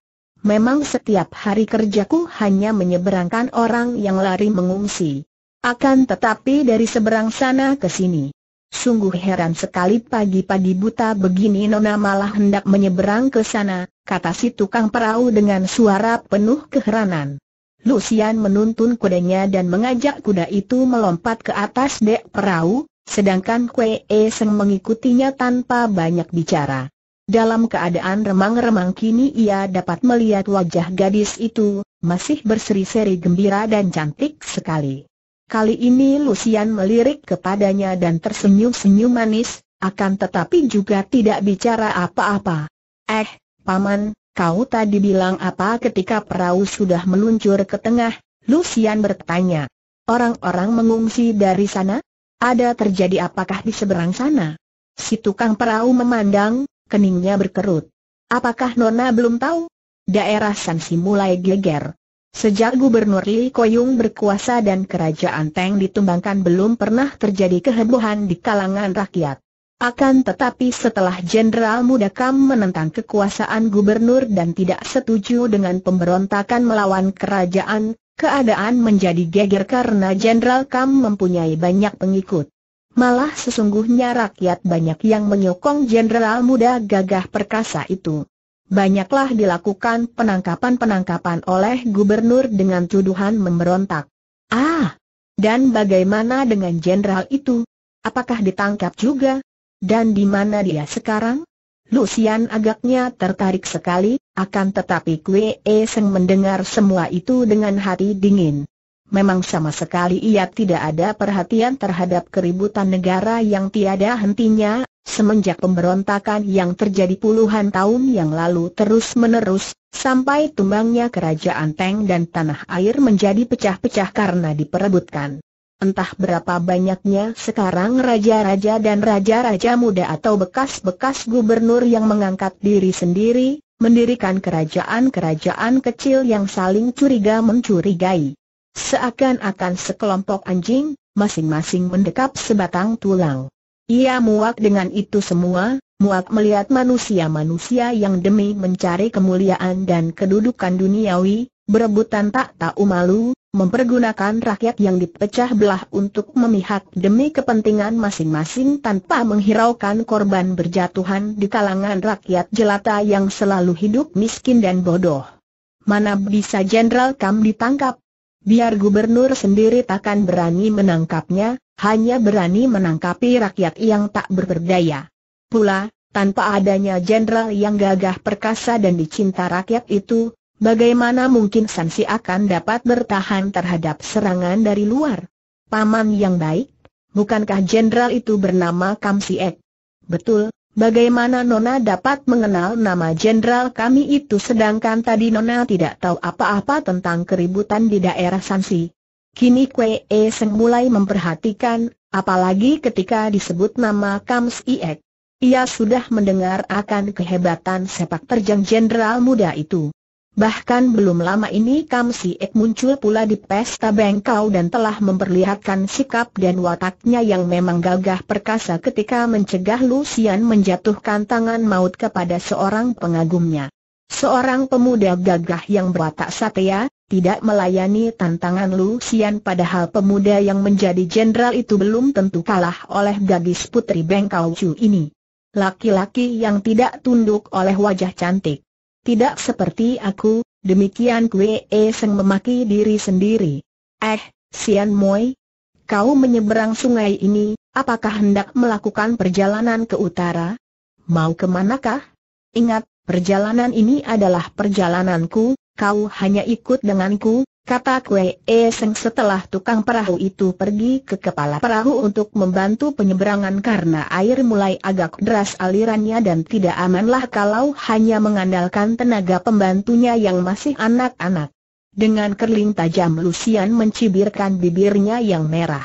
Memang setiap hari kerjaku hanya menyeberangkan orang yang lari mengungsi. Akan tetapi dari seberang sana ke sini. Sungguh heran sekali pagi-pagi buta begini Nona malah hendak menyeberang ke sana, kata si tukang perahu dengan suara penuh keheranan. Lucian menuntun kudanya dan mengajak kuda itu melompat ke atas dek perahu, sedangkan Kue e Seng mengikutinya tanpa banyak bicara. Dalam keadaan remang-remang kini ia dapat melihat wajah gadis itu, masih berseri-seri gembira dan cantik sekali. Kali ini Lucian melirik kepadanya dan tersenyum-senyum manis, akan tetapi juga tidak bicara apa-apa. Eh, Paman, kau tadi bilang apa ketika perahu sudah meluncur ke tengah? Lucian bertanya. Orang-orang mengungsi dari sana? Ada terjadi apakah di seberang sana? Si tukang perahu memandang, keningnya berkerut. Apakah Nona belum tahu? Daerah Sansi mulai geger. Sejak Gubernur Li Koyung berkuasa dan kerajaan Teng ditumbangkan belum pernah terjadi kehebohan di kalangan rakyat. Akan tetapi setelah Jenderal Muda Kam menentang kekuasaan gubernur dan tidak setuju dengan pemberontakan melawan kerajaan, keadaan menjadi geger karena Jenderal Kam mempunyai banyak pengikut. Malah sesungguhnya rakyat banyak yang menyokong Jenderal Muda gagah perkasa itu banyaklah dilakukan penangkapan-penangkapan oleh gubernur dengan tuduhan memberontak. Ah, dan bagaimana dengan jenderal itu? Apakah ditangkap juga? Dan di mana dia sekarang? Lucian agaknya tertarik sekali, akan tetapi Kue Seng mendengar semua itu dengan hati dingin. Memang sama sekali ia tidak ada perhatian terhadap keributan negara yang tiada hentinya, Semenjak pemberontakan yang terjadi puluhan tahun yang lalu terus-menerus, sampai tumbangnya kerajaan Teng dan tanah air menjadi pecah-pecah karena diperebutkan. Entah berapa banyaknya sekarang raja-raja dan raja-raja muda atau bekas-bekas gubernur yang mengangkat diri sendiri, mendirikan kerajaan-kerajaan kecil yang saling curiga mencurigai. Seakan-akan sekelompok anjing, masing-masing mendekap sebatang tulang. Ia muak dengan itu semua, muak melihat manusia-manusia yang demi mencari kemuliaan dan kedudukan duniawi, berebutan tak tahu malu, mempergunakan rakyat yang dipecah belah untuk memihak demi kepentingan masing-masing tanpa menghiraukan korban berjatuhan di kalangan rakyat jelata yang selalu hidup miskin dan bodoh. Mana bisa Jenderal Kam ditangkap, Biar gubernur sendiri takkan berani menangkapnya, hanya berani menangkapi rakyat yang tak berberdaya. Pula, tanpa adanya jenderal yang gagah perkasa dan dicinta rakyat itu, bagaimana mungkin Sansi akan dapat bertahan terhadap serangan dari luar? Paman yang baik, bukankah jenderal itu bernama Kamsiek? Betul, Bagaimana Nona dapat mengenal nama jenderal kami itu sedangkan tadi Nona tidak tahu apa-apa tentang keributan di daerah Sansi? Kini Kwe e Seng mulai memperhatikan, apalagi ketika disebut nama Kams Iek. Ia sudah mendengar akan kehebatan sepak terjang jenderal muda itu. Bahkan belum lama ini Kam Si Ek muncul pula di pesta bengkau dan telah memperlihatkan sikap dan wataknya yang memang gagah perkasa ketika mencegah Lucian menjatuhkan tangan maut kepada seorang pengagumnya. Seorang pemuda gagah yang berwatak satya, tidak melayani tantangan Lucian padahal pemuda yang menjadi jenderal itu belum tentu kalah oleh gadis putri Bengkau Chu ini. Laki-laki yang tidak tunduk oleh wajah cantik. Tidak seperti aku, demikian Kwe Seng memaki diri sendiri. Eh, Sian Moi, kau menyeberang sungai ini, apakah hendak melakukan perjalanan ke utara? Mau kemanakah? Ingat, perjalanan ini adalah perjalananku, kau hanya ikut denganku, kata Kue E setelah tukang perahu itu pergi ke kepala perahu untuk membantu penyeberangan karena air mulai agak deras alirannya dan tidak amanlah kalau hanya mengandalkan tenaga pembantunya yang masih anak-anak. Dengan kerling tajam Lucian mencibirkan bibirnya yang merah.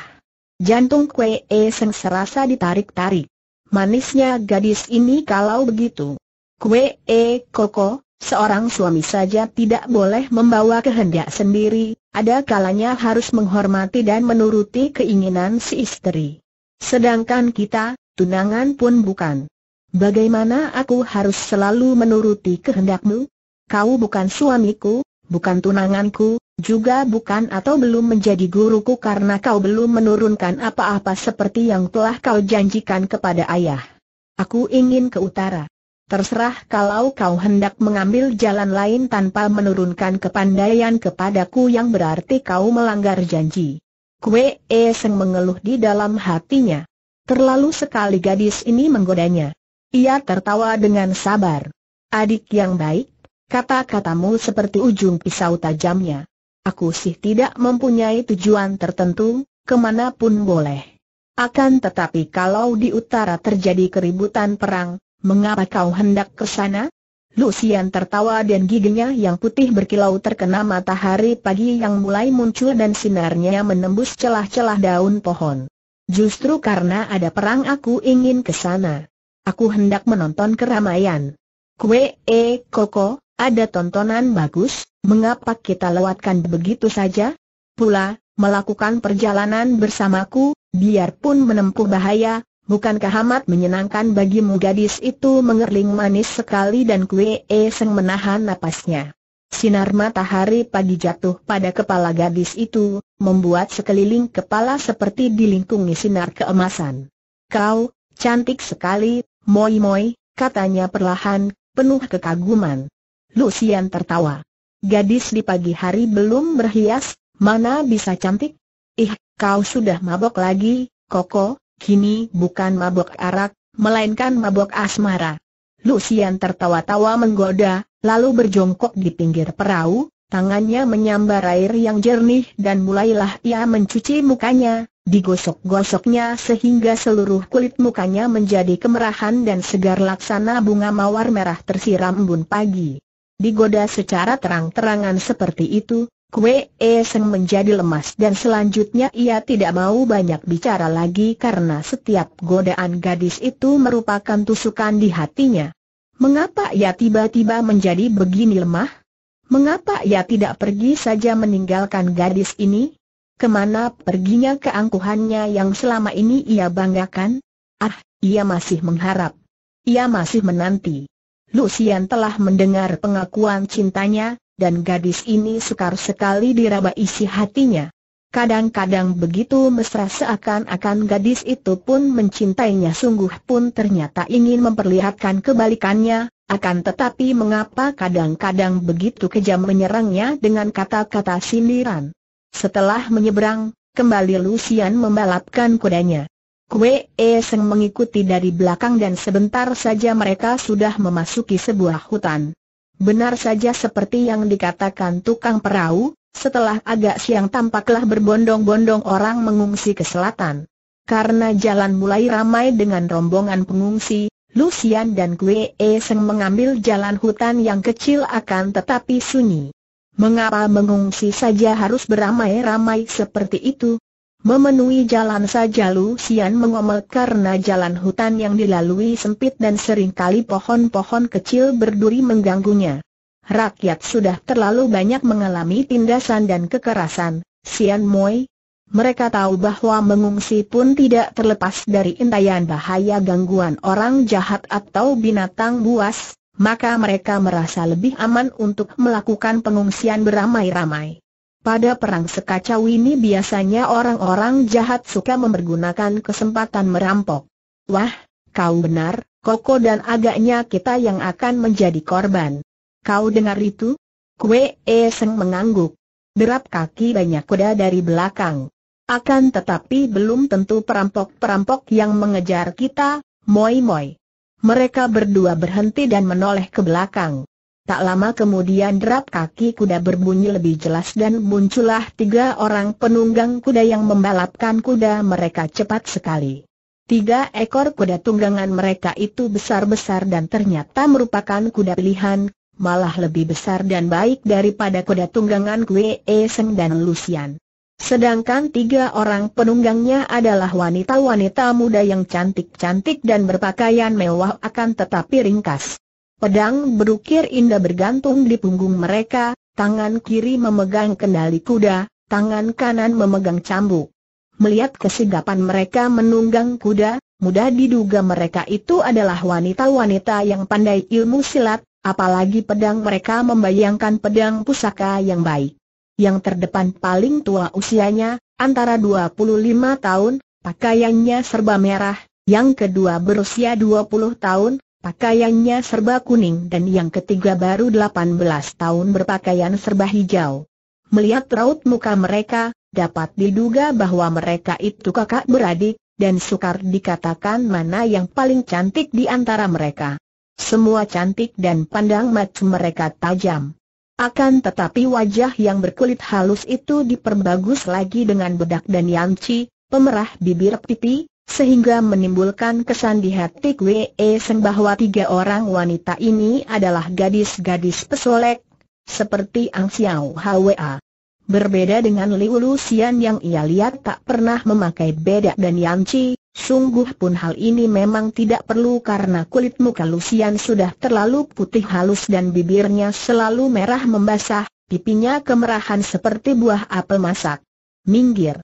Jantung Kue E serasa ditarik-tarik. Manisnya gadis ini kalau begitu. Kue E Koko, Seorang suami saja tidak boleh membawa kehendak sendiri, ada kalanya harus menghormati dan menuruti keinginan si istri. Sedangkan kita, tunangan pun bukan. Bagaimana aku harus selalu menuruti kehendakmu? Kau bukan suamiku, bukan tunanganku, juga bukan atau belum menjadi guruku karena kau belum menurunkan apa-apa seperti yang telah kau janjikan kepada ayah. Aku ingin ke utara. Terserah kalau kau hendak mengambil jalan lain tanpa menurunkan kepandaian kepadaku yang berarti kau melanggar janji. Kue E Seng mengeluh di dalam hatinya. Terlalu sekali gadis ini menggodanya. Ia tertawa dengan sabar. Adik yang baik, kata-katamu seperti ujung pisau tajamnya. Aku sih tidak mempunyai tujuan tertentu, kemanapun boleh. Akan tetapi kalau di utara terjadi keributan perang, Mengapa kau hendak ke sana? Lucian tertawa dan giginya yang putih berkilau terkena matahari pagi yang mulai muncul dan sinarnya menembus celah-celah daun pohon. Justru karena ada perang aku ingin ke sana. Aku hendak menonton keramaian. Kue, eh, koko, ada tontonan bagus, mengapa kita lewatkan begitu saja? Pula, melakukan perjalanan bersamaku, biarpun menempuh bahaya, Bukankah amat menyenangkan bagimu gadis itu mengerling manis sekali dan kue eseng menahan napasnya. Sinar matahari pagi jatuh pada kepala gadis itu, membuat sekeliling kepala seperti dilingkungi sinar keemasan. Kau, cantik sekali, moi moi, katanya perlahan, penuh kekaguman. Lucian tertawa. Gadis di pagi hari belum berhias, mana bisa cantik? Ih, kau sudah mabok lagi, Koko, kini bukan mabok arak, melainkan mabok asmara. Lucian tertawa-tawa menggoda, lalu berjongkok di pinggir perahu, tangannya menyambar air yang jernih dan mulailah ia mencuci mukanya, digosok-gosoknya sehingga seluruh kulit mukanya menjadi kemerahan dan segar laksana bunga mawar merah tersiram embun pagi. Digoda secara terang-terangan seperti itu, Kue Seng menjadi lemas dan selanjutnya ia tidak mau banyak bicara lagi karena setiap godaan gadis itu merupakan tusukan di hatinya. Mengapa ia tiba-tiba menjadi begini lemah? Mengapa ia tidak pergi saja meninggalkan gadis ini? Kemana perginya keangkuhannya yang selama ini ia banggakan? Ah, ia masih mengharap. Ia masih menanti. Lucian telah mendengar pengakuan cintanya, dan gadis ini sukar sekali diraba isi hatinya. Kadang-kadang begitu mesra seakan-akan gadis itu pun mencintainya sungguh pun ternyata ingin memperlihatkan kebalikannya, akan tetapi mengapa kadang-kadang begitu kejam menyerangnya dengan kata-kata sindiran. Setelah menyeberang, kembali Lucian membalapkan kudanya. Kue Seng mengikuti dari belakang dan sebentar saja mereka sudah memasuki sebuah hutan. Benar saja seperti yang dikatakan tukang perahu, setelah agak siang tampaklah berbondong-bondong orang mengungsi ke selatan. Karena jalan mulai ramai dengan rombongan pengungsi, Lucian dan E Seng mengambil jalan hutan yang kecil akan tetapi sunyi. Mengapa mengungsi saja harus beramai-ramai seperti itu? Memenuhi jalan saja Lu Sian mengomel karena jalan hutan yang dilalui sempit dan seringkali pohon-pohon kecil berduri mengganggunya. Rakyat sudah terlalu banyak mengalami tindasan dan kekerasan, Sian Moi. Mereka tahu bahwa mengungsi pun tidak terlepas dari intayan bahaya gangguan orang jahat atau binatang buas, maka mereka merasa lebih aman untuk melakukan pengungsian beramai-ramai. Pada perang sekacau ini biasanya orang-orang jahat suka mempergunakan kesempatan merampok. Wah, kau benar, Koko dan agaknya kita yang akan menjadi korban. Kau dengar itu? Kue Eseng mengangguk. Derap kaki banyak kuda dari belakang. Akan tetapi belum tentu perampok-perampok yang mengejar kita, moi-moi. Mereka berdua berhenti dan menoleh ke belakang. Tak lama kemudian derap kaki kuda berbunyi lebih jelas dan muncullah tiga orang penunggang kuda yang membalapkan kuda mereka cepat sekali. Tiga ekor kuda tunggangan mereka itu besar-besar dan ternyata merupakan kuda pilihan, malah lebih besar dan baik daripada kuda tunggangan Kue e Seng dan Lucian. Sedangkan tiga orang penunggangnya adalah wanita-wanita muda yang cantik-cantik dan berpakaian mewah akan tetapi ringkas. Pedang berukir indah bergantung di punggung mereka, tangan kiri memegang kendali kuda, tangan kanan memegang cambuk. Melihat kesigapan mereka menunggang kuda, mudah diduga mereka itu adalah wanita-wanita yang pandai ilmu silat, apalagi pedang mereka membayangkan pedang pusaka yang baik. Yang terdepan paling tua usianya, antara 25 tahun, pakaiannya serba merah, yang kedua berusia 20 tahun, Pakaiannya serba kuning dan yang ketiga baru 18 tahun berpakaian serba hijau. Melihat raut muka mereka, dapat diduga bahwa mereka itu kakak beradik, dan sukar dikatakan mana yang paling cantik di antara mereka. Semua cantik dan pandang mata mereka tajam. Akan tetapi wajah yang berkulit halus itu diperbagus lagi dengan bedak dan yanci, pemerah bibir pipi, sehingga menimbulkan kesan di hati Wee Seng bahwa tiga orang wanita ini adalah gadis-gadis pesolek, seperti Ang Xiao Hwa. Berbeda dengan Liu Xian yang ia lihat tak pernah memakai bedak dan yanci, sungguh pun hal ini memang tidak perlu karena kulit muka Xian sudah terlalu putih halus dan bibirnya selalu merah membasah, pipinya kemerahan seperti buah apel masak. Minggir!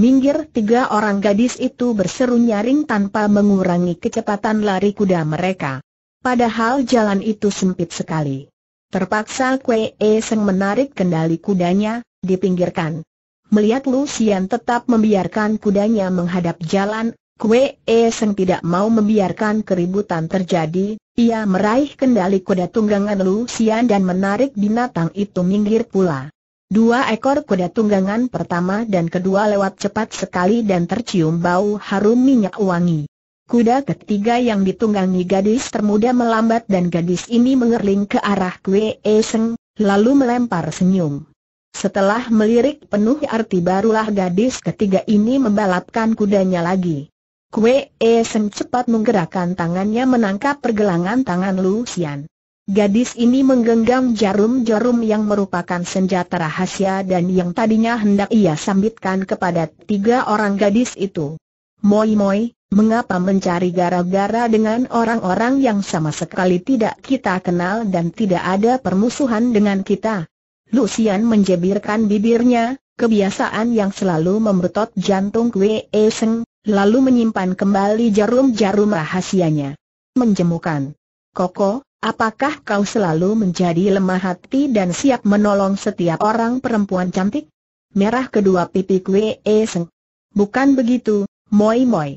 Minggir tiga orang gadis itu berseru nyaring tanpa mengurangi kecepatan lari kuda mereka. Padahal jalan itu sempit sekali. Terpaksa Kwee Seng menarik kendali kudanya, dipinggirkan. Melihat Lucian tetap membiarkan kudanya menghadap jalan, Kwee Seng tidak mau membiarkan keributan terjadi, ia meraih kendali kuda tunggangan Lucian dan menarik binatang itu minggir pula. Dua ekor kuda tunggangan pertama dan kedua lewat cepat sekali dan tercium bau harum minyak wangi. Kuda ketiga yang ditunggangi gadis termuda melambat dan gadis ini mengerling ke arah Kwe Eseng, lalu melempar senyum. Setelah melirik penuh arti barulah gadis ketiga ini membalapkan kudanya lagi. Kwe Eseng cepat menggerakkan tangannya menangkap pergelangan tangan Lu Xian. Gadis ini menggenggam jarum-jarum yang merupakan senjata rahasia dan yang tadinya hendak ia sambitkan kepada tiga orang gadis itu. Moi Moi, mengapa mencari gara-gara dengan orang-orang yang sama sekali tidak kita kenal dan tidak ada permusuhan dengan kita? Lucian menjebirkan bibirnya, kebiasaan yang selalu membetot jantung Kwe Seng, lalu menyimpan kembali jarum-jarum rahasianya. Menjemukan. Koko, Apakah kau selalu menjadi lemah hati dan siap menolong setiap orang perempuan cantik? Merah kedua pipi kue eseng. Bukan begitu, moi moi.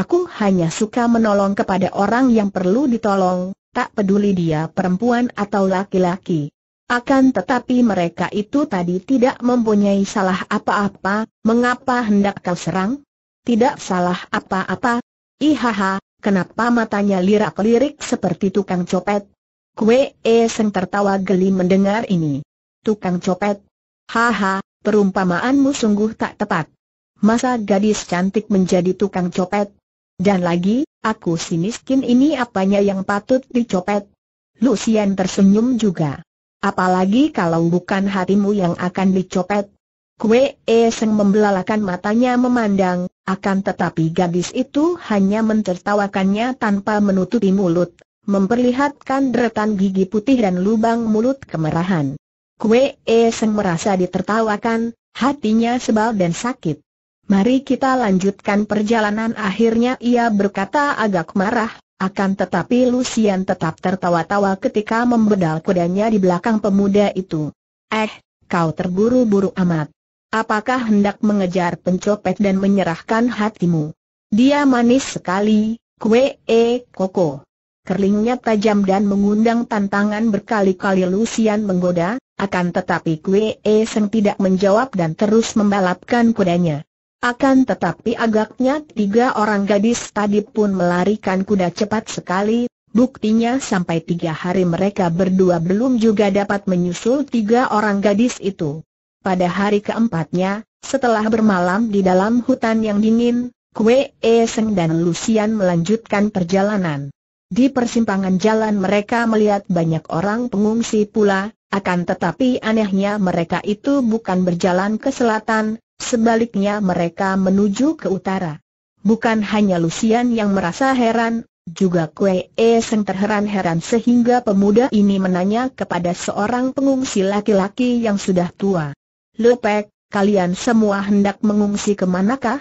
Aku hanya suka menolong kepada orang yang perlu ditolong, tak peduli dia perempuan atau laki-laki. Akan tetapi mereka itu tadi tidak mempunyai salah apa-apa, mengapa hendak kau serang? Tidak salah apa-apa. Ihaha, Kenapa matanya lirak-lirik seperti tukang copet? Kue E Seng tertawa geli mendengar ini. Tukang copet? Haha, perumpamaanmu sungguh tak tepat. Masa gadis cantik menjadi tukang copet? Dan lagi, aku si miskin ini apanya yang patut dicopet? Lucian tersenyum juga. Apalagi kalau bukan hatimu yang akan dicopet. Kue Eseng membelalakan matanya memandang, akan tetapi gadis itu hanya mentertawakannya tanpa menutupi mulut, memperlihatkan deretan gigi putih dan lubang mulut kemerahan. Kue Eseng merasa ditertawakan, hatinya sebal dan sakit. Mari kita lanjutkan perjalanan akhirnya ia berkata agak marah, akan tetapi Lucian tetap tertawa-tawa ketika membedal kudanya di belakang pemuda itu. Eh, kau terburu-buru amat. Apakah hendak mengejar pencopet dan menyerahkan hatimu? Dia manis sekali, kue e koko. Kerlingnya tajam dan mengundang tantangan berkali-kali Lucian menggoda, akan tetapi kue e seng tidak menjawab dan terus membalapkan kudanya. Akan tetapi agaknya tiga orang gadis tadi pun melarikan kuda cepat sekali, buktinya sampai tiga hari mereka berdua belum juga dapat menyusul tiga orang gadis itu. Pada hari keempatnya, setelah bermalam di dalam hutan yang dingin, Kue Seng dan Lucian melanjutkan perjalanan. Di persimpangan jalan mereka melihat banyak orang pengungsi pula, akan tetapi anehnya mereka itu bukan berjalan ke selatan, sebaliknya mereka menuju ke utara. Bukan hanya Lucian yang merasa heran, juga Kue Seng terheran-heran sehingga pemuda ini menanya kepada seorang pengungsi laki-laki yang sudah tua. Lepek, kalian semua hendak mengungsi ke manakah?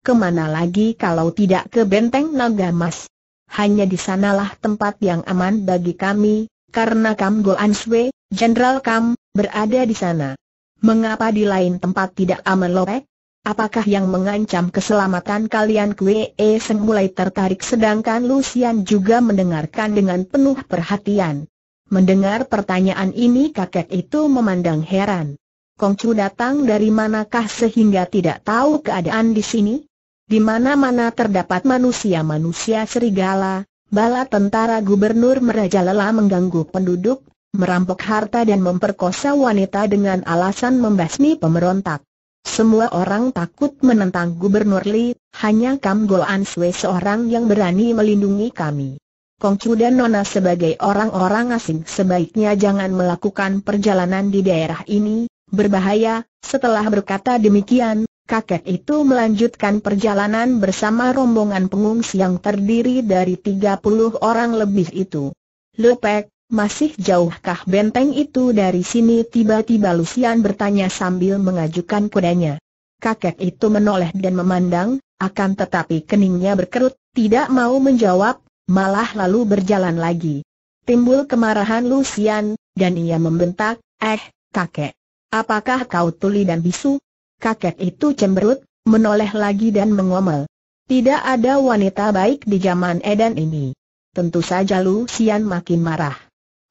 Kemana lagi kalau tidak ke benteng naga mas? Hanya di sanalah tempat yang aman bagi kami, karena Kam Go Answe, Jenderal Kam, berada di sana. Mengapa di lain tempat tidak aman lepek? Apakah yang mengancam keselamatan kalian Kwe e Seng mulai tertarik sedangkan Lucian juga mendengarkan dengan penuh perhatian. Mendengar pertanyaan ini kakek itu memandang heran. Kongcu datang dari manakah sehingga tidak tahu keadaan di sini? Di mana-mana terdapat manusia-manusia serigala, bala tentara gubernur merajalela mengganggu penduduk, merampok harta dan memperkosa wanita dengan alasan membasmi pemberontak. Semua orang takut menentang Gubernur Li, hanya Kam Goan Sui seorang yang berani melindungi kami. Kongcu dan Nona sebagai orang-orang asing sebaiknya jangan melakukan perjalanan di daerah ini, berbahaya, setelah berkata demikian, kakek itu melanjutkan perjalanan bersama rombongan pengungsi yang terdiri dari 30 orang lebih itu. Lepek, masih jauhkah benteng itu dari sini? Tiba-tiba Lucian bertanya sambil mengajukan kudanya. Kakek itu menoleh dan memandang, akan tetapi keningnya berkerut, tidak mau menjawab, malah lalu berjalan lagi. Timbul kemarahan Lucian, dan ia membentak, eh, kakek. Apakah kau tuli dan bisu? Kakek itu cemberut, menoleh lagi dan mengomel. Tidak ada wanita baik di zaman Edan ini. Tentu saja Lu Sian makin marah.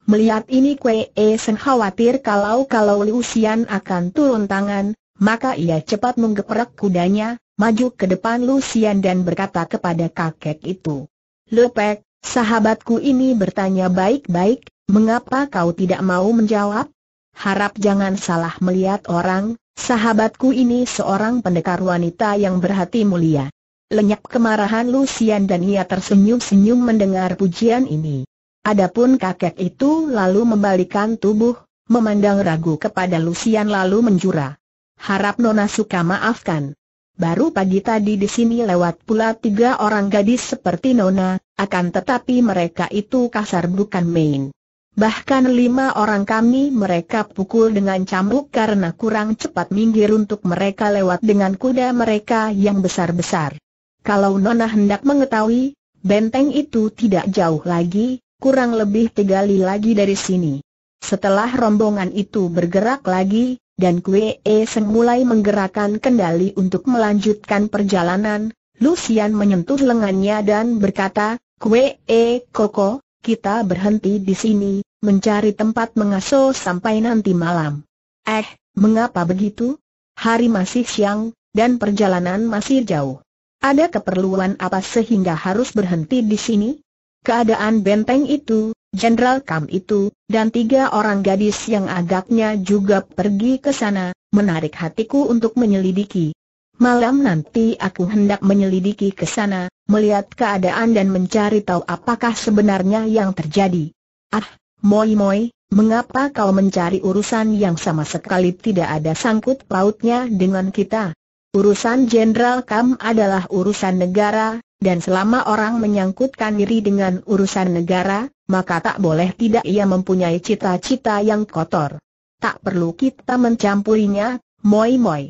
Melihat ini Kwe E Seng khawatir kalau-kalau Lu Sian akan turun tangan, maka ia cepat menggeprek kudanya, maju ke depan Lu Sian dan berkata kepada kakek itu. Lepek, sahabatku ini bertanya baik-baik, mengapa kau tidak mau menjawab? harap jangan salah melihat orang, sahabatku ini seorang pendekar wanita yang berhati mulia. Lenyap kemarahan Lucian dan ia tersenyum-senyum mendengar pujian ini. Adapun kakek itu lalu membalikan tubuh, memandang ragu kepada Lucian lalu menjura. Harap Nona suka maafkan. Baru pagi tadi di sini lewat pula tiga orang gadis seperti Nona, akan tetapi mereka itu kasar bukan main. Bahkan lima orang kami mereka pukul dengan cambuk karena kurang cepat minggir untuk mereka lewat dengan kuda mereka yang besar-besar. Kalau Nona hendak mengetahui, benteng itu tidak jauh lagi, kurang lebih tiga li lagi dari sini. Setelah rombongan itu bergerak lagi, dan Kue e Seng mulai menggerakkan kendali untuk melanjutkan perjalanan, Lucian menyentuh lengannya dan berkata, Kue e, Koko, kita berhenti di sini, mencari tempat mengasuh sampai nanti malam. Eh, mengapa begitu? Hari masih siang, dan perjalanan masih jauh. Ada keperluan apa sehingga harus berhenti di sini? Keadaan benteng itu, Jenderal Kam itu, dan tiga orang gadis yang agaknya juga pergi ke sana, menarik hatiku untuk menyelidiki. Malam nanti aku hendak menyelidiki ke sana, melihat keadaan dan mencari tahu apakah sebenarnya yang terjadi. Ah, Moi Moi, mengapa kau mencari urusan yang sama sekali tidak ada sangkut pautnya dengan kita? Urusan Jenderal Kam adalah urusan negara, dan selama orang menyangkutkan diri dengan urusan negara, maka tak boleh tidak ia mempunyai cita-cita yang kotor. Tak perlu kita mencampurinya, moi-moi.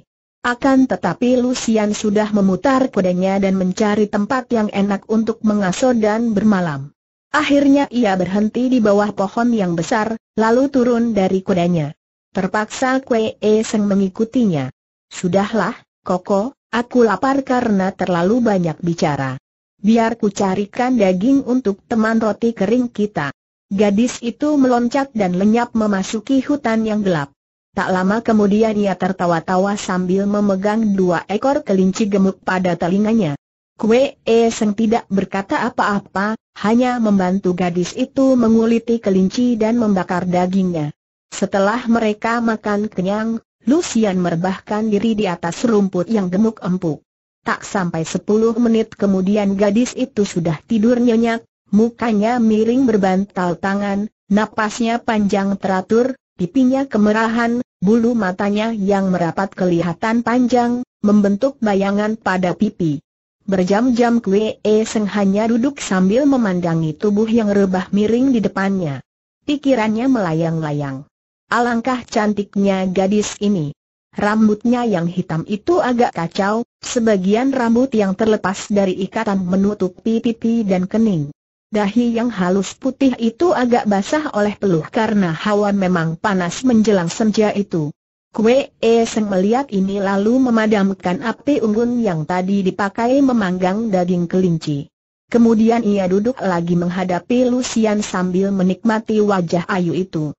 Akan tetapi Lucian sudah memutar kudanya dan mencari tempat yang enak untuk mengasuh dan bermalam. Akhirnya ia berhenti di bawah pohon yang besar, lalu turun dari kudanya. Terpaksa Kwee Seng mengikutinya. Sudahlah, Koko, aku lapar karena terlalu banyak bicara. Biar ku carikan daging untuk teman roti kering kita. Gadis itu meloncat dan lenyap memasuki hutan yang gelap. Tak lama kemudian ia tertawa-tawa sambil memegang dua ekor kelinci gemuk pada telinganya. Kue E Seng tidak berkata apa-apa, hanya membantu gadis itu menguliti kelinci dan membakar dagingnya. Setelah mereka makan kenyang, Lucian merebahkan diri di atas rumput yang gemuk empuk. Tak sampai sepuluh menit kemudian gadis itu sudah tidur nyenyak, mukanya miring berbantal tangan, napasnya panjang teratur, pipinya kemerahan, bulu matanya yang merapat kelihatan panjang, membentuk bayangan pada pipi. Berjam-jam Kwee e Seng hanya duduk sambil memandangi tubuh yang rebah miring di depannya. Pikirannya melayang-layang. Alangkah cantiknya gadis ini. Rambutnya yang hitam itu agak kacau, sebagian rambut yang terlepas dari ikatan menutupi pipi dan kening. Dahi yang halus putih itu agak basah oleh peluh karena hawa memang panas menjelang senja itu. Kue E Seng melihat ini lalu memadamkan api unggun yang tadi dipakai memanggang daging kelinci. Kemudian ia duduk lagi menghadapi Lucian sambil menikmati wajah Ayu itu.